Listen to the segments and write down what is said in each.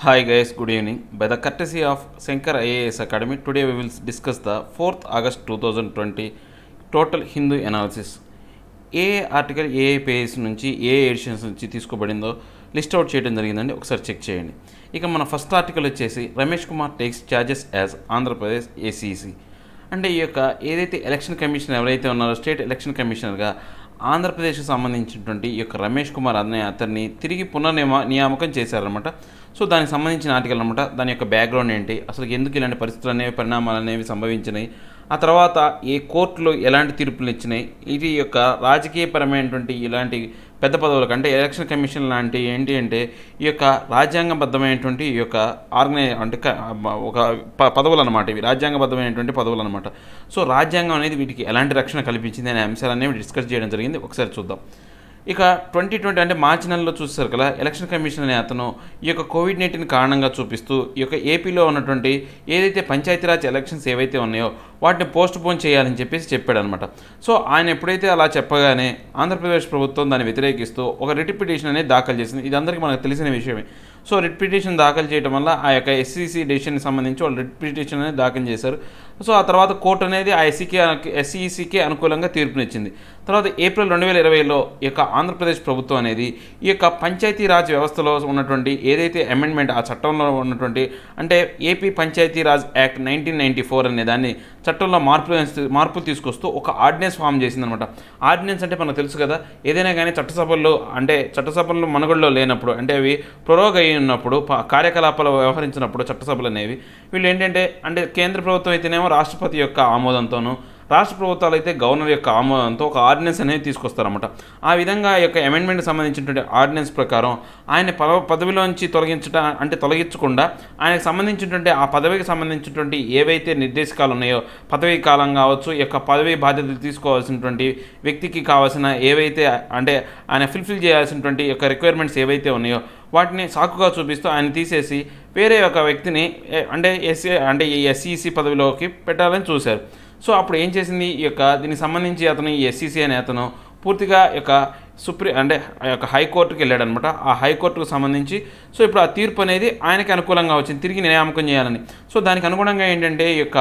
hi good evening by the By of Shankar IAS Academy today we today discuss the fourth August two thousand twenty total Hindu analysis ఏ article ఏ pages నుంచి ఏ editions నుంచి తీసుకోబడిందో list out చేయడం జరిగిందండి ఒకసారి check చేయండి ఇక మన ఫస్ట్ ఆర్టికల్ వచ్చేసి Ramesh Kumar takes charges as Andhra Pradesh ACC అంటే ఈ యొక్క ఏదైతే ఎలక్షన్ కమిషన్ ఎవరైతే ఉన్నారో స్టేట్ ఎలక్షన్ కమిషనర్గా ఆంధ్రప్రదేశ్కు సంబంధించినటువంటి ఈ యొక్క రమేష్ కుమార్ అనే అతన్ని తిరిగి పునర్నియమ నియామకం చేశారనమాట సో దానికి సంబంధించిన ఆర్టికల్ అనమాట దాని యొక్క బ్యాక్గ్రౌండ్ ఏంటి అసలు ఎందుకు ఇలాంటి పరిస్థితులు అనేవి పరిణామాలు అనేవి సంభవించినాయి ఆ తర్వాత ఏ కోర్టులు ఎలాంటి తీర్పులు ఇచ్చినాయి ఇది యొక్క రాజకీయపరమైనటువంటి ఇలాంటి పెద్ద పదవులకు అంటే ఎలక్షన్ కమిషన్ లాంటి ఏంటి అంటే ఈ యొక్క రాజ్యాంగబద్ధమైనటువంటి ఈ యొక్క ఆర్గనైజ్ అంటే ఒక పదవులు అనమాట ఇవి రాజ్యాంగబద్ధమైనటువంటి పదవులు అనమాట సో రాజ్యాంగం అనేది వీటికి ఎలాంటి రక్షణ కల్పించింది అనే అంశాలనేవి డిస్కస్ చేయడం జరిగింది ఒకసారి చూద్దాం ఇక ట్వంటీ ట్వంటీ అంటే మార్చి నెలలో చూస్తారు కదా ఎలక్షన్ కమిషన్ అనే అతను ఈ యొక్క కోవిడ్ నైన్టీన్ కారణంగా చూపిస్తూ ఈ యొక్క ఏపీలో ఉన్నటువంటి ఏదైతే పంచాయతీరాజ్ ఎలక్షన్స్ ఏవైతే ఉన్నాయో వాటిని పోస్ట్ పోన్ చేయాలని చెప్పేసి చెప్పాడనమాట సో ఆయన ఎప్పుడైతే అలా చెప్పగానే ఆంధ్రప్రదేశ్ ప్రభుత్వం దాన్ని వ్యతిరేకిస్తూ ఒక రిట్ పిటిషన్ అనేది దాఖలు చేసింది ఇది అందరికీ మనకు తెలిసిన విషయమే సో రిట్ పిటిషన్ దాఖలు చేయడం వల్ల ఆ యొక్క ఎస్సీసీ డెసిషన్కి సంబంధించి వాళ్ళు రిట్ పిటిషన్ అనేది దాఖలు చేశారు సో ఆ తర్వాత కోర్టు అనేది ఆ ఎస్సీకే ఎస్సీఈసీకే e e అనుకూలంగా తీర్పునిచ్చింది తర్వాత ఏప్రిల్ రెండు వేల ఇరవైలో ఈ యొక్క ఆంధ్రప్రదేశ్ ప్రభుత్వం అనేది ఈ యొక్క పంచాయతీరాజ్ వ్యవస్థలో ఉన్నటువంటి ఏదైతే అమెండ్మెంట్ ఆ చట్టంలో ఉన్నటువంటి అంటే AP Panchayati Raj act nineteen ninety four అనే దాన్ని చట్టంలో మార్పులు మార్పులు తీసుకొస్తూ ఒక ఆర్డినెన్స్ ఫామ్ చేసిందనమాట ఆర్డినెన్స్ అంటే మనకు తెలుసు కదా ఏదైనా కానీ చట్టసభల్లో అంటే చట్టసభలు మనుగడలో లేనప్పుడు అంటే అవి ప్రొరోగ్ అయినప్పుడు ఉన్నప్పుడు కార్యకలాపాలు వ్యవహరించినప్పుడు చట్టసభలు అనేవి వీళ్ళు ఏంటంటే అంటే కేంద్ర ప్రభుత్వం అయితేనేమో కేవలం రాష్ట్రపతి యొక్క ఆమోదంతోనూ రాష్ట్ర ప్రభుత్వాలు అయితే గవర్నర్ యొక్క ఆమోదంతో ఒక ఆర్డినెన్స్ అనేది తీసుకొస్తారన్నమాట ఆ విధంగా యొక్క అమెండ్మెంట్ సంబంధించినటువంటి ఆర్డినెన్స్ ప్రకారం ఆయన పదవ పదవిలోంచి తొలగించట అంటే తొలగించకుండా ఆయనకు సంబంధించినటువంటి ఆ పదవికి సంబంధించినటువంటి ఏవైతే నిర్దేశకాలు ఉన్నాయో పదవి కాలం కావచ్చు యొక్క పదవి బాధ్యతలు తీసుకోవాల్సినటువంటి వ్యక్తికి కావాల్సిన ఏవైతే అంటే ఆయన ఫుల్ఫిల్ చేయాల్సినటువంటి యొక్క రిక్వైర్మెంట్స్ ఏవైతే ఉన్నాయో వాటిని సాకుగా చూపిస్తూ ఆయన తీసేసి వేరే ఒక వ్యక్తిని అంటే ఎస్సీ అంటే ఈ ఎస్సీసీ పదవిలోకి పెట్టాలని చూశారు సో అప్పుడు ఏం చేసింది ఈ యొక్క దీనికి సంబంధించి అతను ఈ ఎస్సీసీ అనే అతను పూర్తిగా యొక్క సుప్రీ అంటే ఆ యొక్క హైకోర్టుకి వెళ్ళాడనమాట ఆ హైకోర్టుకు సంబంధించి సో ఇప్పుడు ఆ తీర్పు అనేది ఆయనకి అనుకూలంగా వచ్చింది తిరిగి నియామకం చేయాలని సో దానికి అనుగుణంగా ఏంటంటే ఈ యొక్క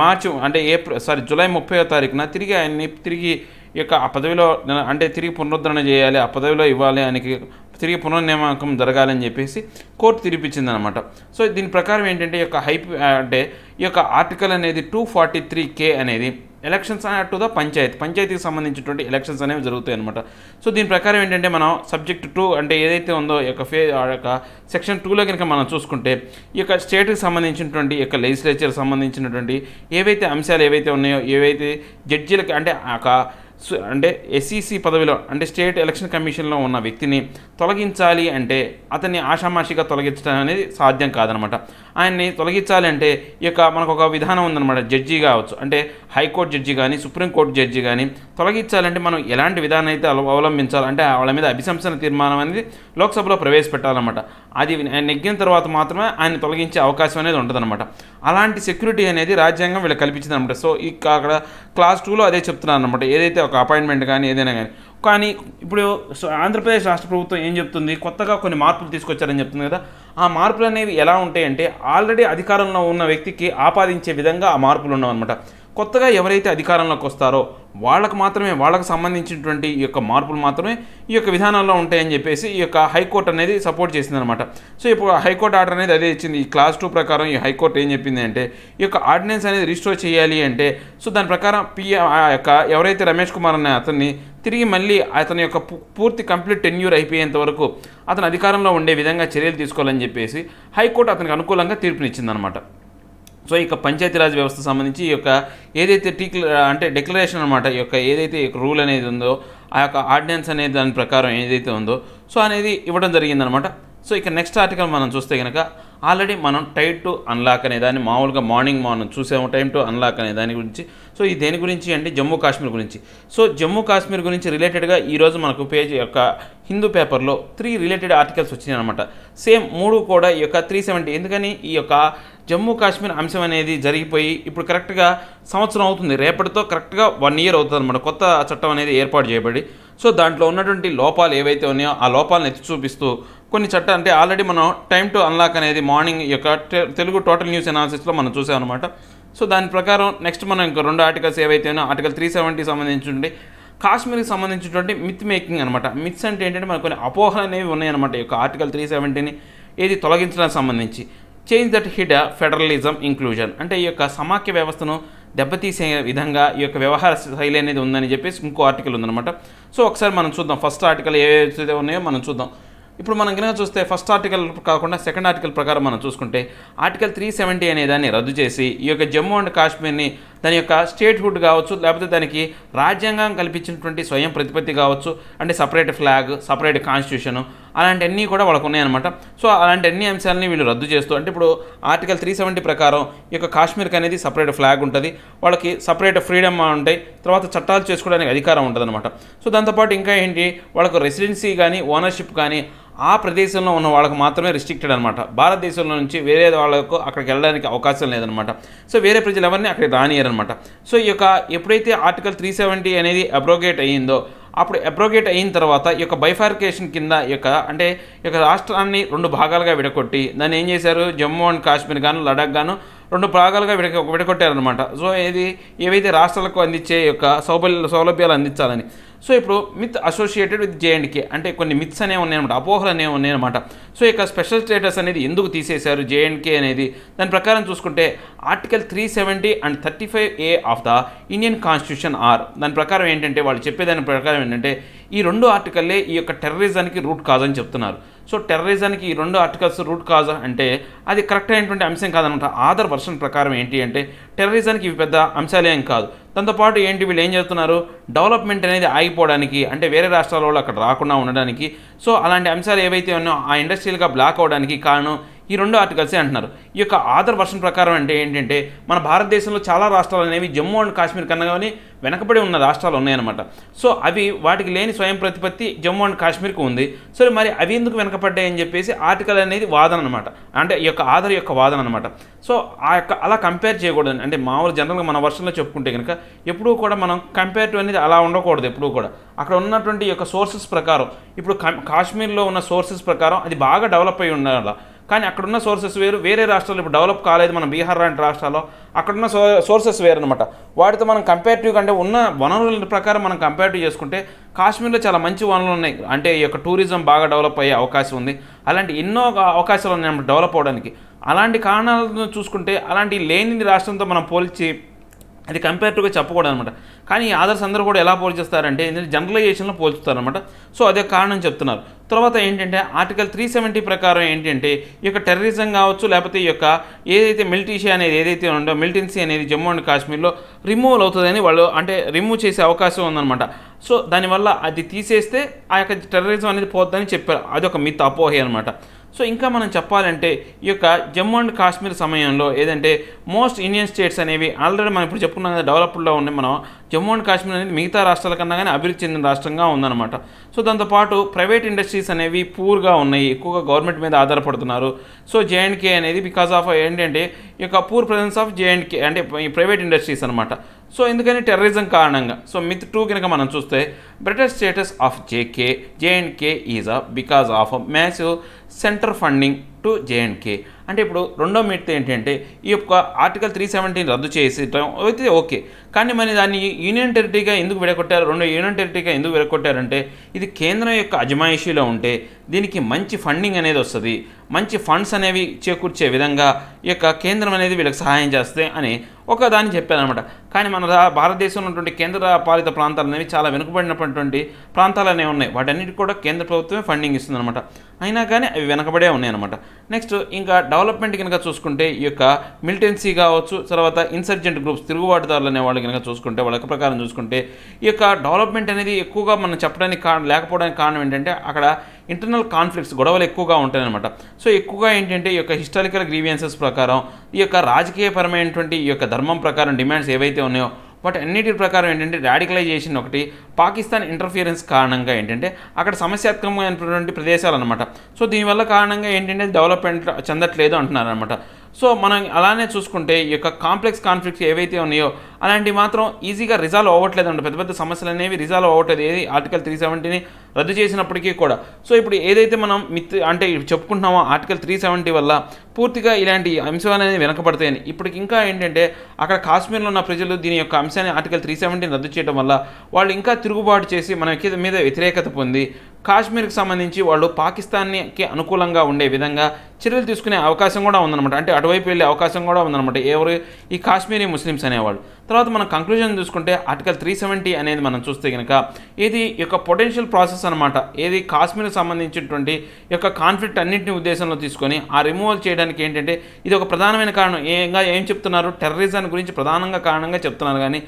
మార్చి అంటే ఏప్రిల్ సారీ జూలై ముప్పై తారీఖున తిరిగి ఆయన్ని తిరిగి యొక్క ఆ పదవిలో అంటే తిరిగి పునరుద్ధరణ చేయాలి ఆ పదవిలో ఇవ్వాలి ఆయనకి తిరిగి పునర్నియామకం జరగాలని చెప్పేసి కోర్టు అనమాట సో దీని ప్రకారం ఏంటంటే ఈ యొక్క హైప్ అంటే ఈ యొక్క ఆర్టికల్ అనేది టూ ఫార్టీ త్రీ కే అనేది ఎలక్షన్స్ అన్నట్టు ద పంచాయతీ పంచాయతీకి సంబంధించినటువంటి ఎలక్షన్స్ అనేవి జరుగుతాయి అనమాట సో దీని ప్రకారం ఏంటంటే మనం సబ్జెక్ట్ టూ అంటే ఏదైతే ఉందో ఈ యొక్క ఫే యొక్క సెక్షన్ టూలో కనుక మనం చూసుకుంటే ఈ యొక్క స్టేట్కి సంబంధించినటువంటి ఈ యొక్క లెజిస్లేచర్ సంబంధించినటువంటి ఏవైతే అంశాలు ఏవైతే ఉన్నాయో ఏవైతే జడ్జీలకి అంటే ఆ అంటే ఎస్ఈసి e పదవిలో అంటే స్టేట్ ఎలక్షన్ కమిషన్లో ఉన్న వ్యక్తిని తొలగించాలి అంటే అతన్ని ఆషామాషిగా తొలగించడం అనేది సాధ్యం కాదనమాట ఆయన్ని తొలగించాలి అంటే ఈ యొక్క మనకు ఒక విధానం ఉందన్నమాట జడ్జి కావచ్చు అంటే హైకోర్టు జడ్జి కానీ సుప్రీంకోర్టు జడ్జి కానీ తొలగించాలంటే మనం ఎలాంటి విధానం అయితే అవలంబించాలి అంటే వాళ్ళ మీద అభిశంసన తీర్మానం అనేది లోక్సభలో ప్రవేశపెట్టాలన్నమాట అది నెగ్గిన తర్వాత మాత్రమే ఆయన తొలగించే అవకాశం అనేది ఉంటుందన్నమాట అలాంటి సెక్యూరిటీ అనేది రాజ్యాంగం వీళ్ళు అనమాట సో అక్కడ క్లాస్ టూలో అదే చెప్తున్నారు అనమాట ఏదైతే ఒక అపాయింట్మెంట్ కానీ ఏదైనా కానీ కానీ ఇప్పుడు ఆంధ్రప్రదేశ్ రాష్ట్ర ప్రభుత్వం ఏం చెప్తుంది కొత్తగా కొన్ని మార్పులు తీసుకొచ్చారని చెప్తుంది కదా ఆ మార్పులు అనేవి ఎలా ఉంటాయంటే ఆల్రెడీ అధికారంలో ఉన్న వ్యక్తికి ఆపాదించే విధంగా ఆ మార్పులు ఉన్నామన్నమాట కొత్తగా ఎవరైతే అధికారంలోకి వస్తారో వాళ్ళకు మాత్రమే వాళ్ళకు సంబంధించినటువంటి ఈ యొక్క మార్పులు మాత్రమే ఈ యొక్క విధానాల్లో ఉంటాయని చెప్పేసి ఈ యొక్క హైకోర్టు అనేది సపోర్ట్ చేసిందనమాట సో ఇప్పుడు హైకోర్టు ఆర్డర్ అనేది అదే ఇచ్చింది ఈ క్లాస్ టూ ప్రకారం ఈ హైకోర్టు ఏం చెప్పింది అంటే ఈ యొక్క ఆర్డినెన్స్ అనేది రిజిస్టర్ చేయాలి అంటే సో దాని ప్రకారం పి యొక్క ఎవరైతే రమేష్ కుమార్ అనే అతన్ని తిరిగి మళ్ళీ అతని యొక్క పూర్తి కంప్లీట్ టెన్యూర్ అయిపోయేంత వరకు అతను అధికారంలో ఉండే విధంగా చర్యలు తీసుకోవాలని చెప్పేసి హైకోర్టు అతనికి అనుకూలంగా తీర్పునిచ్చిందనమాట సో ఇక పంచాయతీరాజ్ వ్యవస్థ సంబంధించి ఈ యొక్క ఏదైతే టీక్ అంటే డిక్లరేషన్ అనమాట ఈ యొక్క ఏదైతే రూల్ అనేది ఉందో ఆ యొక్క ఆర్డినెన్స్ అనే దాని ప్రకారం ఏదైతే ఉందో సో అనేది ఇవ్వడం జరిగిందనమాట సో ఇక నెక్స్ట్ ఆర్టికల్ మనం చూస్తే కనుక ఆల్రెడీ మనం టైట్ టు అన్లాక్ అనే దాన్ని మామూలుగా మార్నింగ్ మార్నింగ్ చూసాము టైం టు అన్లాక్ అనే దాని గురించి సో ఈ దేని గురించి అంటే జమ్మూ కాశ్మీర్ గురించి సో జమ్మూ కాశ్మీర్ గురించి రిలేటెడ్గా ఈరోజు మనకు పేజ్ యొక్క హిందూ పేపర్లో త్రీ రిలేటెడ్ ఆర్టికల్స్ వచ్చినాయి అనమాట సేమ్ మూడు కూడా ఈ యొక్క త్రీ సెవెంటీ ఎందుకని ఈ యొక్క జమ్మూ కాశ్మీర్ అంశం అనేది జరిగిపోయి ఇప్పుడు కరెక్ట్గా సంవత్సరం అవుతుంది రేపటితో కరెక్ట్గా వన్ ఇయర్ అవుతుంది అనమాట కొత్త చట్టం అనేది ఏర్పాటు చేయబడి సో దాంట్లో ఉన్నటువంటి లోపాలు ఏవైతే ఉన్నాయో ఆ లోపాలను ఎత్తి చూపిస్తూ కొన్ని చట్ట అంటే ఆల్రెడీ మనం టైం టు అన్లాక్ అనేది మార్నింగ్ యొక్క తెలుగు టోటల్ న్యూస్ అనాలిసిస్లో మనం అనమాట సో దాని ప్రకారం నెక్స్ట్ మనం ఇంకా రెండు ఆర్టికల్స్ ఏవైతేనో ఆర్టికల్ త్రీ సెవెంటీ సంబంధించి కాశ్మీర్కి సంబంధించినటువంటి మిత్ మేకింగ్ అనమాట మిత్స్ అంటే ఏంటంటే మనకు కొన్ని అపోహలు అనేవి ఉన్నాయన్నమాట ఈ యొక్క ఆర్టికల్ త్రీ సెవెంటీని ఏది తొలగించడానికి సంబంధించి change that hid federalism inclusion అంటే ఈ యొక్క సమాఖ్య వ్యవస్థను దెబ్బతీసే విధంగా ఈ యొక్క వ్యవహార శైలి అనేది ఉందని చెప్పేసి ఇంకో ఆర్టికల్ ఉందన్నమాట సో ఒకసారి మనం చూద్దాం ఫస్ట్ ఆర్టికల్ ఏవైతే ఉన్నాయో మనం చూద్దాం ఇప్పుడు మనం కనుక చూస్తే ఫస్ట్ ఆర్టికల్ కాకుండా సెకండ్ ఆర్టికల్ ప్రకారం మనం చూసుకుంటే ఆర్టికల్ త్రీ సెవెంటీ అనే దాన్ని రద్దు చేసి ఈ యొక్క జమ్మూ అండ్ కాశ్మీర్ని దాని యొక్క స్టేట్హుడ్ కావచ్చు లేకపోతే దానికి రాజ్యాంగం కల్పించినటువంటి స్వయం ప్రతిపత్తి కావచ్చు అంటే సపరేట్ ఫ్లాగ్ సపరేట్ కాన్స్టిట్యూషన్ అలాంటివన్నీ కూడా వాళ్ళకు ఉన్నాయన్నమాట సో అలాంటి అన్ని అంశాలని వీళ్ళు రద్దు చేస్తూ అంటే ఇప్పుడు ఆర్టికల్ త్రీ సెవెంటీ ప్రకారం ఈ యొక్క కాశ్మీర్కి అనేది సపరేట్ ఫ్లాగ్ ఉంటుంది వాళ్ళకి సపరేట్ ఫ్రీడమ్ ఉంటాయి తర్వాత చట్టాలు చేసుకోవడానికి అధికారం ఉంటుంది అనమాట సో దాంతోపాటు ఇంకా ఏంటి వాళ్ళకు రెసిడెన్సీ కానీ ఓనర్షిప్ కానీ ఆ ప్రదేశంలో ఉన్న వాళ్ళకి మాత్రమే రిస్ట్రిక్టెడ్ అనమాట భారతదేశంలో నుంచి వేరే వాళ్ళకు అక్కడికి వెళ్ళడానికి అవకాశం లేదనమాట సో వేరే ప్రజలు ఎవరిని అక్కడికి రానియరనమాట సో ఈ యొక్క ఎప్పుడైతే ఆర్టికల్ త్రీ సెవెంటీ అనేది అప్రోగేట్ అయ్యిందో అప్పుడు అప్రోగేట్ అయిన తర్వాత ఈ యొక్క బైఫార్కేషన్ కింద యొక్క అంటే ఈ యొక్క రాష్ట్రాన్ని రెండు భాగాలుగా విడగొట్టి దాన్ని ఏం చేశారు జమ్మూ అండ్ కాశ్మీర్ గాను లడాక్ గాను రెండు భాగాలుగా విడ విడగొట్టారనమాట సో ఏది ఏవైతే రాష్ట్రాలకు అందించే యొక్క సౌబల్ సౌలభ్యాలు అందించాలని సో ఇప్పుడు మిత్ అసోసియేటెడ్ విత్ కే అంటే కొన్ని మిత్స్ అనేవి ఉన్నాయన్నమాట అపోహలు అనేవి ఉన్నాయన్నమాట సో ఇక స్పెషల్ స్టేటస్ అనేది ఎందుకు తీసేశారు జేఎండ్కే అనేది దాని ప్రకారం చూసుకుంటే article three seventy and thirty five A of the Indian constitution or దాని ప్రకారం ఏంటంటే వాళ్ళు చెప్పేదాని ప్రకారం ఏంటంటే ఈ రెండు ఆర్టికల్లే ఈ యొక్క టెర్రరిజానికి రూట్ అని చెప్తున్నారు సో టెర్రరిజానికి ఈ రెండు ఆర్టికల్స్ రూట్ కాజ్ అంటే అది కరెక్ట్ అయినటువంటి అంశం కాదనమాట ఆధార్ వర్షన్ ప్రకారం ఏంటి అంటే టెర్రరిజానికి ఇవి పెద్ద అంశాలేం కాదు దాంతోపాటు ఏంటి వీళ్ళు ఏం చేస్తున్నారు డెవలప్మెంట్ అనేది ఆగిపోవడానికి అంటే వేరే రాష్ట్రాల వాళ్ళు అక్కడ రాకుండా ఉండడానికి సో అలాంటి అంశాలు ఏవైతే ఉన్నాయో ఆ ఇండస్ట్రియల్గా బ్లాక్ అవ్వడానికి కారణం ఈ రెండు ఆర్టికల్సే అంటున్నారు ఈ యొక్క ఆధార్ వర్షన్ ప్రకారం అంటే ఏంటంటే మన భారతదేశంలో చాలా రాష్ట్రాలు అనేవి జమ్మూ అండ్ కాశ్మీర్ కన్నా కానీ వెనకబడి ఉన్న రాష్ట్రాలు ఉన్నాయన్నమాట సో అవి వాటికి లేని స్వయం ప్రతిపత్తి జమ్మూ అండ్ కాశ్మీర్కి ఉంది సరే మరి అవి ఎందుకు వెనకబడ్డాయని చెప్పేసి ఆర్టికల్ అనేది వాదన అనమాట అంటే ఈ యొక్క ఆధార్ యొక్క వాదన అనమాట సో ఆ యొక్క అలా కంపేర్ చేయకూడదు అంటే మామూలు జనరల్గా మన వర్షంలో చెప్పుకుంటే కనుక ఎప్పుడూ కూడా మనం కంపేర్ టు అనేది అలా ఉండకూడదు ఎప్పుడూ కూడా అక్కడ ఉన్నటువంటి యొక్క సోర్సెస్ ప్రకారం ఇప్పుడు కాశ్మీర్లో ఉన్న సోర్సెస్ ప్రకారం అది బాగా డెవలప్ అయి ఉండాలి కానీ అక్కడున్న సోర్సెస్ వేరు వేరే రాష్ట్రాలు ఇప్పుడు డెవలప్ కాలేదు మన బీహార్ లాంటి రాష్ట్రాల్లో అక్కడున్న సో సోర్సెస్ వేరనమాట వాటితో మనం కంపేరిటివ్గా అంటే ఉన్న వనరుల ప్రకారం మనం కంపేరిటివ్ చేసుకుంటే కాశ్మీర్లో చాలా మంచి వనరులు ఉన్నాయి అంటే ఈ యొక్క టూరిజం బాగా డెవలప్ అయ్యే అవకాశం ఉంది అలాంటి ఎన్నో అవకాశాలు ఉన్నాయి డెవలప్ అవడానికి అలాంటి కారణాలను చూసుకుంటే అలాంటి లేని రాష్ట్రంతో మనం పోల్చి అది కంపేర్టివ్గా చెప్పకూడదు అనమాట కానీ ఈ ఆదర్స్ అందరూ కూడా ఎలా పోల్చేస్తారంటే ఏంటంటే జనరలైజేషన్లో పోల్చుతారనమాట సో అదే కారణం చెప్తున్నారు తర్వాత ఏంటంటే ఆర్టికల్ త్రీ సెవెంటీ ప్రకారం ఏంటంటే ఈ యొక్క టెర్రరిజం కావచ్చు లేకపోతే ఈ యొక్క ఏదైతే మిలిటీషియా అనేది ఏదైతే ఉందో మిలిటెన్సీ అనేది జమ్మూ అండ్ కాశ్మీర్లో రిమూవ్ అవుతుందని వాళ్ళు అంటే రిమూవ్ చేసే అవకాశం ఉందన్నమాట సో దానివల్ల అది తీసేస్తే ఆ యొక్క టెర్రరిజం అనేది పోద్దని చెప్పారు అదొక మిత్ అపోహే అనమాట సో ఇంకా మనం చెప్పాలంటే ఈ యొక్క జమ్మూ అండ్ కాశ్మీర్ సమయంలో ఏదంటే మోస్ట్ ఇండియన్ స్టేట్స్ అనేవి ఆల్రెడీ మనం ఇప్పుడు చెప్పుకున్నాం కదా డెవలప్డ్లో ఉన్నాయి మనం జమ్మూ అండ్ కాశ్మీర్ అనేది మిగతా రాష్ట్రాల కన్నా కానీ అభివృద్ధి చెందిన రాష్ట్రంగా ఉందన్నమాట సో దాంతోపాటు ప్రైవేట్ ఇండస్ట్రీస్ అనేవి పూర్గా ఉన్నాయి ఎక్కువగా గవర్నమెంట్ మీద ఆధారపడుతున్నారు సో జేఎండ్కే అనేది బికాస్ ఆఫ్ ఏంటంటే ఈ యొక్క పూర్ ప్రజెన్స్ ఆఫ్ జేఎండ్కే అంటే ఈ ప్రైవేట్ ఇండస్ట్రీస్ అనమాట సో ఎందుకని టెర్రరిజం కారణంగా సో మిత్ టూ కనుక మనం చూస్తే British status of JK J and K is because of massive centre funding to J and K అంటే ఇప్పుడు రెండో మీట్ ఏంటంటే ఈ యొక్క ఆర్టికల్ త్రీ సెవెంటీని రద్దు చేసి అయితే ఓకే కానీ మరి దాన్ని యూనియన్ టెరిటరీగా ఎందుకు విడగొట్టారు రెండో యూనియన్ టెరిటరీగా ఎందుకు విడగొట్టారంటే ఇది కేంద్రం యొక్క అజమాయిషీలో ఉంటే దీనికి మంచి ఫండింగ్ అనేది వస్తుంది మంచి ఫండ్స్ అనేవి చేకూర్చే విధంగా ఈ యొక్క కేంద్రం అనేది వీళ్ళకి సహాయం చేస్తే అని ఒక దాన్ని చెప్పానమాట కానీ మన భారతదేశంలో ఉన్నటువంటి కేంద్ర పాలిత ప్రాంతాలు అనేవి చాలా వెనుకబడినటువంటి ప్రాంతాలు అనేవి ఉన్నాయి వాటన్నిటి కూడా కేంద్ర ప్రభుత్వమే ఫండింగ్ ఇస్తుందన్నమాట అయినా కానీ అవి వెనకబడే ఉన్నాయన్నమాట నెక్స్ట్ ఇంకా డెవలప్మెంట్ కనుక చూసుకుంటే ఈ యొక్క మిలిటెన్సీ కావచ్చు తర్వాత ఇన్సర్జెంట్ గ్రూప్స్ తిరుగుబాటుదారులు అనే వాళ్ళు కనుక చూసుకుంటే వాళ్ళ ప్రకారం చూసుకుంటే ఈ యొక్క డెవలప్మెంట్ అనేది ఎక్కువగా మనం చెప్పడానికి కారణం లేకపోవడానికి కారణం ఏంటంటే అక్కడ ఇంటర్నల్ కాన్ఫ్లిక్ట్స్ గొడవలు ఎక్కువగా ఉంటాయన్నమాట సో ఎక్కువగా ఏంటంటే ఈ యొక్క హిస్టారికల్ గ్రీవియన్సెస్ ప్రకారం ఈ యొక్క రాజకీయపరమైనటువంటి ఈ యొక్క ధర్మం ప్రకారం డిమాండ్స్ ఏవైతే ఉన్నాయో వాటి అన్నిటి ప్రకారం ఏంటంటే రాడికలైజేషన్ ఒకటి పాకిస్తాన్ ఇంటర్ఫియరెన్స్ కారణంగా ఏంటంటే అక్కడ సమస్యాత్మకమైనటువంటి ప్రదేశాలు అనమాట సో దీనివల్ల కారణంగా ఏంటంటే డెవలప్మెంట్ చెందట్లేదు అంటున్నారనమాట సో మనం అలానే చూసుకుంటే ఈ యొక్క కాంప్లెక్స్ కాన్ఫ్లిక్ట్స్ ఏవైతే ఉన్నాయో అలాంటివి మాత్రం ఈజీగా రిజాల్వ్ అండి పెద్ద పెద్ద సమస్యలు అనేవి రిజాల్వ్ అవ్వట్లేదు ఏది ఆర్టికల్ త్రీ సెవెంటీని రద్దు చేసినప్పటికీ కూడా సో ఇప్పుడు ఏదైతే మనం మిత్ అంటే చెప్పుకుంటున్నామో ఆర్టికల్ త్రీ సెవెంటీ వల్ల పూర్తిగా ఇలాంటి అంశాలు అనేవి వెనకబడతాయని ఇప్పటికి ఇంకా ఏంటంటే అక్కడ కాశ్మీర్లో ఉన్న ప్రజలు దీని యొక్క అంశాన్ని ఆర్టికల్ త్రీ సెవెంటీని రద్దు చేయడం వల్ల వాళ్ళు ఇంకా తిరుగుబాటు చేసి మన మీద వ్యతిరేకత పొంది కాశ్మీర్కి సంబంధించి వాళ్ళు పాకిస్తాన్కి అనుకూలంగా ఉండే విధంగా చర్యలు తీసుకునే అవకాశం కూడా ఉందన్నమాట అంటే అటువైపు వెళ్ళే అవకాశం కూడా ఉందన్నమాట ఎవరు ఈ కాశ్మీరీ ముస్లిమ్స్ అనేవాళ్ళు తర్వాత మనం కంక్లూజన్ చూసుకుంటే ఆర్టికల్ త్రీ సెవెంటీ అనేది మనం చూస్తే కనుక ఇది యొక్క పొటెన్షియల్ ప్రాసెస్ అనమాట ఏది కాశ్మీర్కి సంబంధించినటువంటి యొక్క కాన్ఫ్లిక్ట్ అన్నింటిని ఉద్దేశంలో తీసుకొని ఆ రిమూవల్ చేయడానికి ఏంటంటే ఇది ఒక ప్రధానమైన కారణం ఏంగా ఏం చెప్తున్నారు టెర్రరిజం గురించి ప్రధానంగా కారణంగా చెప్తున్నారు కానీ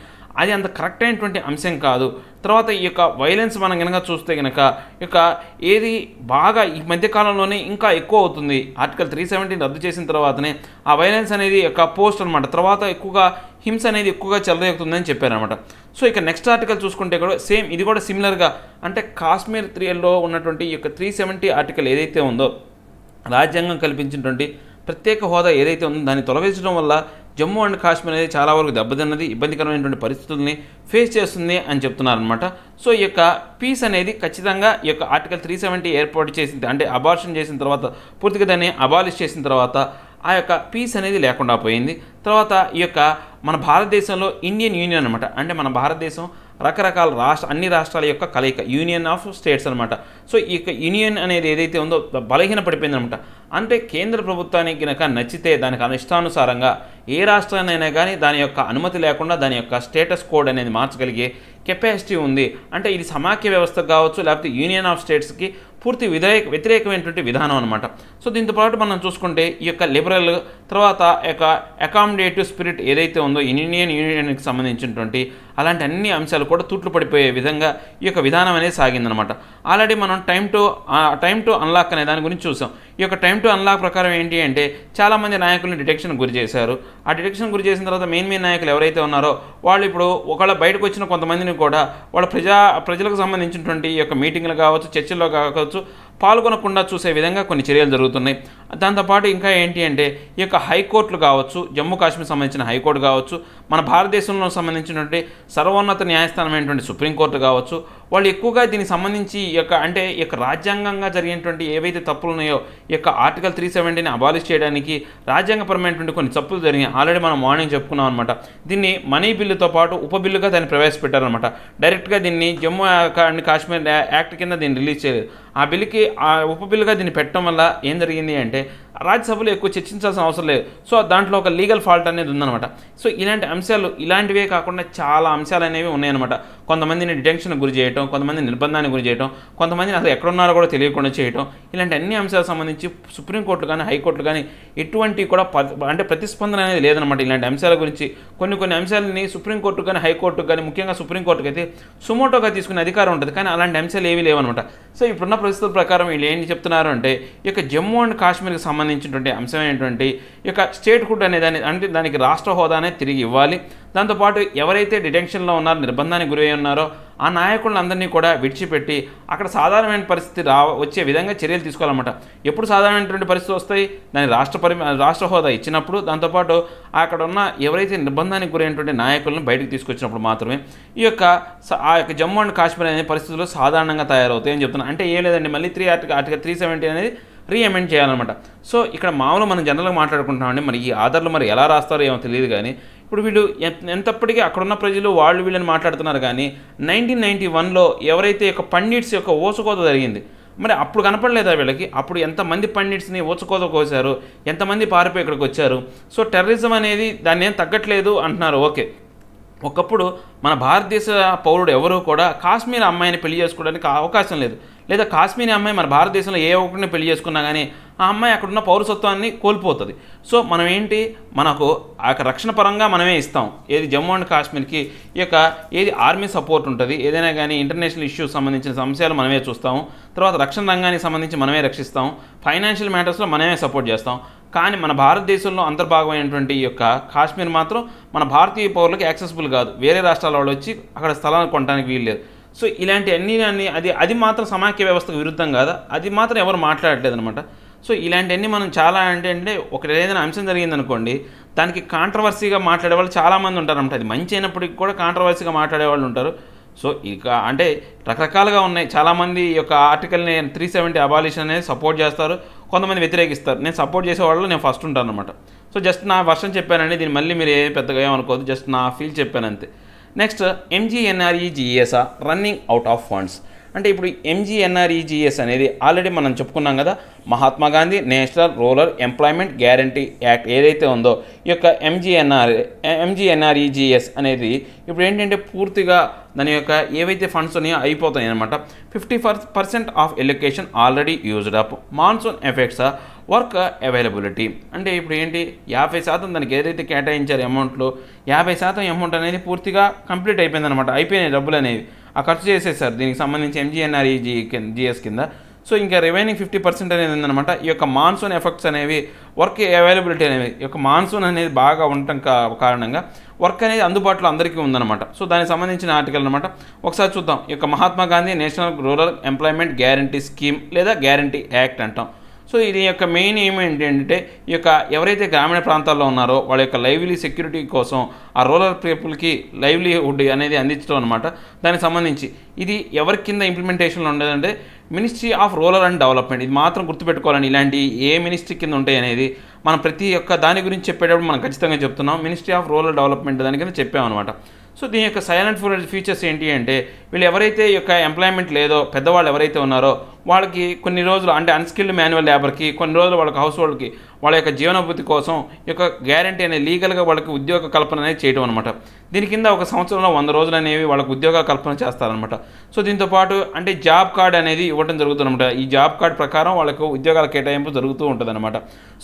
అది అంత కరెక్ట్ అయినటువంటి అంశం కాదు తర్వాత ఈ యొక్క వైలెన్స్ మనం కనుక చూస్తే కనుక ఇక ఏది బాగా ఈ మధ్యకాలంలోనే ఇంకా ఎక్కువ అవుతుంది ఆర్టికల్ త్రీ సెవెంటీన్ రద్దు చేసిన తర్వాతనే ఆ వైలెన్స్ అనేది యొక్క పోస్ట్ అనమాట తర్వాత ఎక్కువగా హింస అనేది ఎక్కువగా చెలరేగుతుందని చెప్పారనమాట సో ఇక నెక్స్ట్ ఆర్టికల్ చూసుకుంటే కూడా సేమ్ ఇది కూడా సిమిలర్గా అంటే కాశ్మీర్ త్రీలో ఉన్నటువంటి ఈ యొక్క త్రీ సెవెంటీ ఆర్టికల్ ఏదైతే ఉందో రాజ్యాంగం కల్పించినటువంటి ప్రత్యేక హోదా ఏదైతే ఉందో దాన్ని తొలగించడం వల్ల జమ్మూ అండ్ కాశ్మీర్ అనేది చాలా వరకు దెబ్బతిన్నది ఇబ్బందికరమైనటువంటి పరిస్థితుల్ని ఫేస్ చేస్తుంది అని చెప్తున్నారనమాట సో ఈ యొక్క పీస్ అనేది ఖచ్చితంగా ఈ యొక్క ఆర్టికల్ త్రీ సెవెంటీ ఏర్పాటు చేసిన అంటే అబార్షన్ చేసిన తర్వాత పూర్తిగా దాన్ని అబాలిష్ చేసిన తర్వాత ఆ యొక్క పీస్ అనేది లేకుండా పోయింది తర్వాత ఈ యొక్క మన భారతదేశంలో ఇండియన్ యూనియన్ అనమాట అంటే మన భారతదేశం రకరకాల రాష్ట్ర అన్ని రాష్ట్రాల యొక్క కలయిక యూనియన్ ఆఫ్ స్టేట్స్ అనమాట సో ఈ యొక్క యూనియన్ అనేది ఏదైతే ఉందో బలహీన పడిపోయిందనమాట అంటే కేంద్ర ప్రభుత్వానికి కనుక నచ్చితే దానికి అనిష్టానుసారంగా ఏ రాష్ట్రాన్నైనా కానీ దాని యొక్క అనుమతి లేకుండా దాని యొక్క స్టేటస్ కోడ్ అనేది మార్చగలిగే కెపాసిటీ ఉంది అంటే ఇది సమాఖ్య వ్యవస్థ కావచ్చు లేకపోతే యూనియన్ ఆఫ్ స్టేట్స్కి పూర్తి వ్యతిరేక వ్యతిరేకమైనటువంటి విధానం అనమాట సో దీంతో పాటు మనం చూసుకుంటే ఈ యొక్క లిబరల్ తర్వాత యొక్క అకామిడేటివ్ స్పిరిట్ ఏదైతే ఉందో ఇండియన్ యూనియన్కి సంబంధించినటువంటి అలాంటి అన్ని అంశాలు కూడా తూట్లు పడిపోయే విధంగా ఈ యొక్క విధానం అనేది సాగిందనమాట ఆల్రెడీ మనం time to time to unlock అనే దాని గురించి చూసాం ఈ యొక్క టైం టు అన్లాక్ ప్రకారం ఏంటి అంటే చాలామంది నాయకులను డిటెక్షన్ గురి చేశారు ఆ డిటెక్షన్ గురి చేసిన తర్వాత మెయిన్ మెయిన్ నాయకులు ఎవరైతే ఉన్నారో వాళ్ళు ఇప్పుడు ఒకవేళ బయటకు వచ్చిన కొంతమందిని కూడా వాళ్ళ ప్రజా ప్రజలకు సంబంధించినటువంటి యొక్క మీటింగ్లు కావచ్చు చర్చల్లో కావచ్చు పాల్గొనకుండా చూసే విధంగా కొన్ని చర్యలు జరుగుతున్నాయి దాంతోపాటు ఇంకా ఏంటి అంటే ఈ యొక్క హైకోర్టులు కావచ్చు జమ్మూ కాశ్మీర్ సంబంధించిన హైకోర్టు కావచ్చు మన భారతదేశంలో సంబంధించినటువంటి సర్వోన్నత న్యాయస్థానం అయినటువంటి సుప్రీంకోర్టు కావచ్చు వాళ్ళు ఎక్కువగా దీనికి సంబంధించి ఈ యొక్క అంటే ఈ యొక్క రాజ్యాంగంగా జరిగినటువంటి ఏవైతే తప్పులు ఉన్నాయో ఈ యొక్క ఆర్టికల్ త్రీ సెవెంటీని అబాలిష్ చేయడానికి రాజ్యాంగపరమైనటువంటి కొన్ని తప్పులు జరిగినాయి ఆల్రెడీ మనం మార్నింగ్ చెప్పుకున్నాం అనమాట దీన్ని మనీ బిల్లుతో పాటు ఉప బిల్లుగా దాన్ని ప్రవేశపెట్టారనమాట డైరెక్ట్గా దీన్ని జమ్మూ అండ్ కాశ్మీర్ యాక్ట్ కింద దీన్ని రిలీజ్ చేయలేదు ఆ బిల్లుకి ఆ ఉప బిల్లుగా దీన్ని పెట్టడం వల్ల ఏం జరిగింది అంటే రాజ్యసభలో ఎక్కువ చర్చించాల్సిన అవసరం లేదు సో దాంట్లో ఒక లీగల్ ఫాల్ట్ అనేది ఉందన్నమాట సో ఇలాంటి అంశాలు ఇలాంటివే కాకుండా చాలా అంశాలు అనేవి ఉన్నాయన్నమాట కొంతమందిని డిటెన్షన్ గురి చేయటం కొంతమంది నిర్బంధానికి గురి చేయటం కొంతమందిని అసలు ఎక్కడున్నారో కూడా తెలియకుండా చేయటం ఇలాంటి అన్ని అంశాలకు సంబంధించి సుప్రీంకోర్టు కానీ హైకోర్టు కానీ ఎటువంటి కూడా అంటే ప్రతిస్పందన అనేది లేదనమాట ఇలాంటి అంశాల గురించి కొన్ని కొన్ని అంశాలని సుప్రీంకోర్టు కానీ హైకోర్టు కానీ ముఖ్యంగా సుప్రీంకోర్టుకి అయితే సుమోటోగా తీసుకునే అధికారం ఉంటుంది కానీ అలాంటి అంశాలు ఏవి లేవన్నమాట సో ఇప్పుడున్న పరిస్థితుల ప్రకారం వీళ్ళు ఏంటి చెప్తున్నారు అంటే ఈ యొక్క జమ్మూ అండ్ కాశ్మీర్కి సంబంధించి సంబంధించినటువంటి అంశమైనటువంటి యొక్క స్టేట్ అనే దాని అంటే దానికి రాష్ట్ర హోదానే తిరిగి ఇవ్వాలి దాంతోపాటు ఎవరైతే డిటెన్షన్లో ఉన్నారో నిర్బంధానికి గురై ఉన్నారో ఆ నాయకులందరినీ కూడా విడిచిపెట్టి అక్కడ సాధారణమైన పరిస్థితి రా వచ్చే విధంగా చర్యలు తీసుకోవాలన్నమాట ఎప్పుడు సాధారణమైనటువంటి పరిస్థితి వస్తాయి దాని రాష్ట్ర పరి రాష్ట్ర హోదా ఇచ్చినప్పుడు దాంతోపాటు అక్కడ ఉన్న ఎవరైతే నిర్బంధానికి గురైనటువంటి నాయకులను బయటకు తీసుకొచ్చినప్పుడు మాత్రమే ఈ యొక్క ఆ యొక్క జమ్మూ అండ్ కాశ్మీర్ అనే పరిస్థితులు సాధారణంగా తయారవుతాయని చెప్తున్నాను అంటే ఏం లేదండి మళ్ళీ three article article three seventy అనేది రీఅమెండ్ చేయాలన్నమాట సో ఇక్కడ మామూలు మనం జనరల్గా మాట్లాడుకుంటున్నామండి మరి ఈ ఆధార్లు మరి ఎలా రాస్తారో ఏమో తెలియదు కానీ ఇప్పుడు వీళ్ళు ఎంతప్పటికీ అక్కడున్న ప్రజలు వాళ్ళు వీళ్ళని మాట్లాడుతున్నారు కానీ నైన్టీన్ నైన్టీ వన్లో ఎవరైతే యొక్క పండిట్స్ యొక్క ఓసుకోత జరిగింది మరి అప్పుడు కనపడలేదా వీళ్ళకి అప్పుడు ఎంతమంది పండిట్స్ని ఓచకోత కోసారు ఎంతమంది పారిపోయి ఇక్కడికి వచ్చారు సో టెర్రరిజం అనేది దాన్ని ఏం తగ్గట్లేదు అంటున్నారు ఓకే ఒకప్పుడు మన భారతదేశ పౌరుడు ఎవరూ కూడా కాశ్మీర్ అమ్మాయిని పెళ్లి చేసుకోవడానికి అవకాశం లేదు లేదా కాశ్మీర్ అమ్మాయి మన భారతదేశంలో ఏ ఒక్కరిని పెళ్లి చేసుకున్నా కానీ ఆ అమ్మాయి అక్కడున్న పౌరసత్వాన్ని కోల్పోతుంది సో మనం ఏంటి మనకు ఆ యొక్క రక్షణ పరంగా మనమే ఇస్తాం ఏది జమ్మూ అండ్ కాశ్మీర్కి ఈ యొక్క ఏది ఆర్మీ సపోర్ట్ ఉంటుంది ఏదైనా కానీ ఇంటర్నేషనల్ ఇష్యూస్ సంబంధించిన సమస్యలు మనమే చూస్తాం తర్వాత రక్షణ రంగానికి సంబంధించి మనమే రక్షిస్తాం ఫైనాన్షియల్ మ్యాటర్స్లో మనమే సపోర్ట్ చేస్తాం కానీ మన భారతదేశంలో అంతర్భాగమైనటువంటి ఈ యొక్క కాశ్మీర్ మాత్రం మన భారతీయ పౌరులకు యాక్సెసిబుల్ కాదు వేరే రాష్ట్రాల వాళ్ళు వచ్చి అక్కడ స్థలాన్ని కొనడానికి వీల్లేదు సో ఇలాంటి అన్ని అన్ని అది అది మాత్రం సమాఖ్య వ్యవస్థకు విరుద్ధం కాదా అది మాత్రం ఎవరు మాట్లాడలేదు అనమాట సో ఇలాంటివన్నీ మనం చాలా అంటే అంటే ఒకటి ఏదైనా అంశం జరిగిందనుకోండి దానికి కాంట్రవర్సీగా మాట్లాడే వాళ్ళు చాలామంది ఉంటారనమాట అది మంచి అయినప్పటికీ కూడా కాంట్రవర్సీగా మాట్లాడే వాళ్ళు ఉంటారు సో ఇక అంటే రకరకాలుగా ఉన్నాయి చాలామంది యొక్క ఆర్టికల్ని త్రీ సెవెంటీ అబాలిషన్ అనేది సపోర్ట్ చేస్తారు కొంతమంది వ్యతిరేకిస్తారు నేను సపోర్ట్ చేసే వాళ్ళు నేను ఫస్ట్ ఉంటాను అనమాట సో జస్ట్ నా వర్షం చెప్పానండి దీన్ని మళ్ళీ మీరు ఏ పెద్దగా ఏమనుకోవద్దు జస్ట్ నా ఫీల్ చెప్పాను అంతే నెక్స్ట్ ఎంజీఎన్ఆర్ఈజీఎస్ఆ రన్నింగ్ అవుట్ ఆఫ్ ఫండ్స్ అంటే ఇప్పుడు ఎంజీఎన్ఆర్ఈజీఎస్ e e అనేది ఆల్రెడీ మనం చెప్పుకున్నాం కదా Mahatma Gandhi national rural employment guarantee act ఏదైతే ఉందో ఈ యొక్క ఎంజీఎన్ఆర్ ఎంజీఎన్ఆర్ఈజీఎస్ e అనేది ఇప్పుడు ఏంటంటే పూర్తిగా దాని యొక్క ఏవైతే ఫండ్స్ ఉన్నాయో అయిపోతాయి అనమాట fifty percent of allocation already used up monsoon effects work availability అంటే ఇప్పుడు ఏంటి యాభై శాతం దానికి ఏదైతే కేటాయించారు అమౌంట్లో యాభై శాతం అమౌంట్ అనేది పూర్తిగా కంప్లీట్ అయిపోయిందనమాట అయిపోయినాయి డబ్బులు అనేవి ఆ ఖర్చు చేసేసారు దీనికి సంబంధించి ఎంజీఎన్ఆర్ఈజీ జిఎస్ e కింద సో ఇంకా రివైనింగ్ ఫిఫ్టీ పర్సెంట్ అనేది ఉందన్నమాట ఈ యొక్క మాన్సూన్ ఎఫెక్ట్స్ అనేవి వర్క్ అవైలబిలిటీ అనేవి ఈ యొక్క మాన్సూన్ అనేది బాగా ఉండటం కారణంగా వర్క్ అనేది అందుబాటులో అందరికీ ఉందన్నమాట సో దానికి సంబంధించిన ఆర్టికల్ అనమాట ఒకసారి చూద్దాం ఈ యొక్క Mahatma Gandhi national rural employment guarantee scheme లేదా గ్యారంటీ యాక్ట్ అంటాం సో ఇది యొక్క మెయిన్ ఎయిమ్ ఏంటంటే ఈ యొక్క ఎవరైతే గ్రామీణ ప్రాంతాల్లో ఉన్నారో వాళ్ళ యొక్క లైవ్లీ సెక్యూరిటీ కోసం ఆ రూరల్ పీపుల్కి లైవ్లీహుడ్ అనేది అందించడం అనమాట దానికి సంబంధించి ఇది ఎవరి కింద ఇంప్లిమెంటేషన్లో ఉండదంటే ministry of rural and development ఇది మాత్రం గుర్తుపెట్టుకోవాలని ఇలాంటి ఏ మినిస్ట్రీ కింద ఉంటాయి అనేది మనం ప్రతి ఒక్క దాని గురించి చెప్పేటప్పుడు మనం ఖచ్చితంగా చెప్తున్నాం మినిస్ట్రీ ఆఫ్ రూరల్ డెవలప్మెంట్ దాని కింద చెప్పామన్నమాట సో దీని యొక్క సైలెంట్ ఫోర్ ఫీచర్స్ ఏంటి అంటే వీళ్ళు ఎవరైతే యొక్క ఎంప్లాయ్మెంట్ లేదో పెద్దవాళ్ళు ఎవరైతే ఉన్నారో వాళ్ళకి కొన్ని రోజులు అంటే అన్స్కిల్డ్ మాన్యువల్ లేబర్కి కొన్ని రోజులు వాళ్ళకి హౌస్ హోల్డ్కి వాళ్ళ యొక్క జీవనోభివృద్ధి కోసం ఈ యొక్క గ్యారంటీ అనే లీగల్గా వాళ్ళకి ఉద్యోగ కల్పన అనేది చేయడం అనమాట దీని కింద ఒక సంవత్సరంలో వంద రోజులు అనేవి వాళ్ళకు ఉద్యోగ కల్పన చేస్తారనమాట సో దీంతో పాటు అంటే జాబ్ కార్డ్ అనేది ఇవ్వడం జరుగుతుందన్నమాట ఈ జాబ్ కార్డ్ ప్రకారం వాళ్ళకు ఉద్యోగాల కేటాయింపు జరుగుతూ ఉంటుందన్నమాట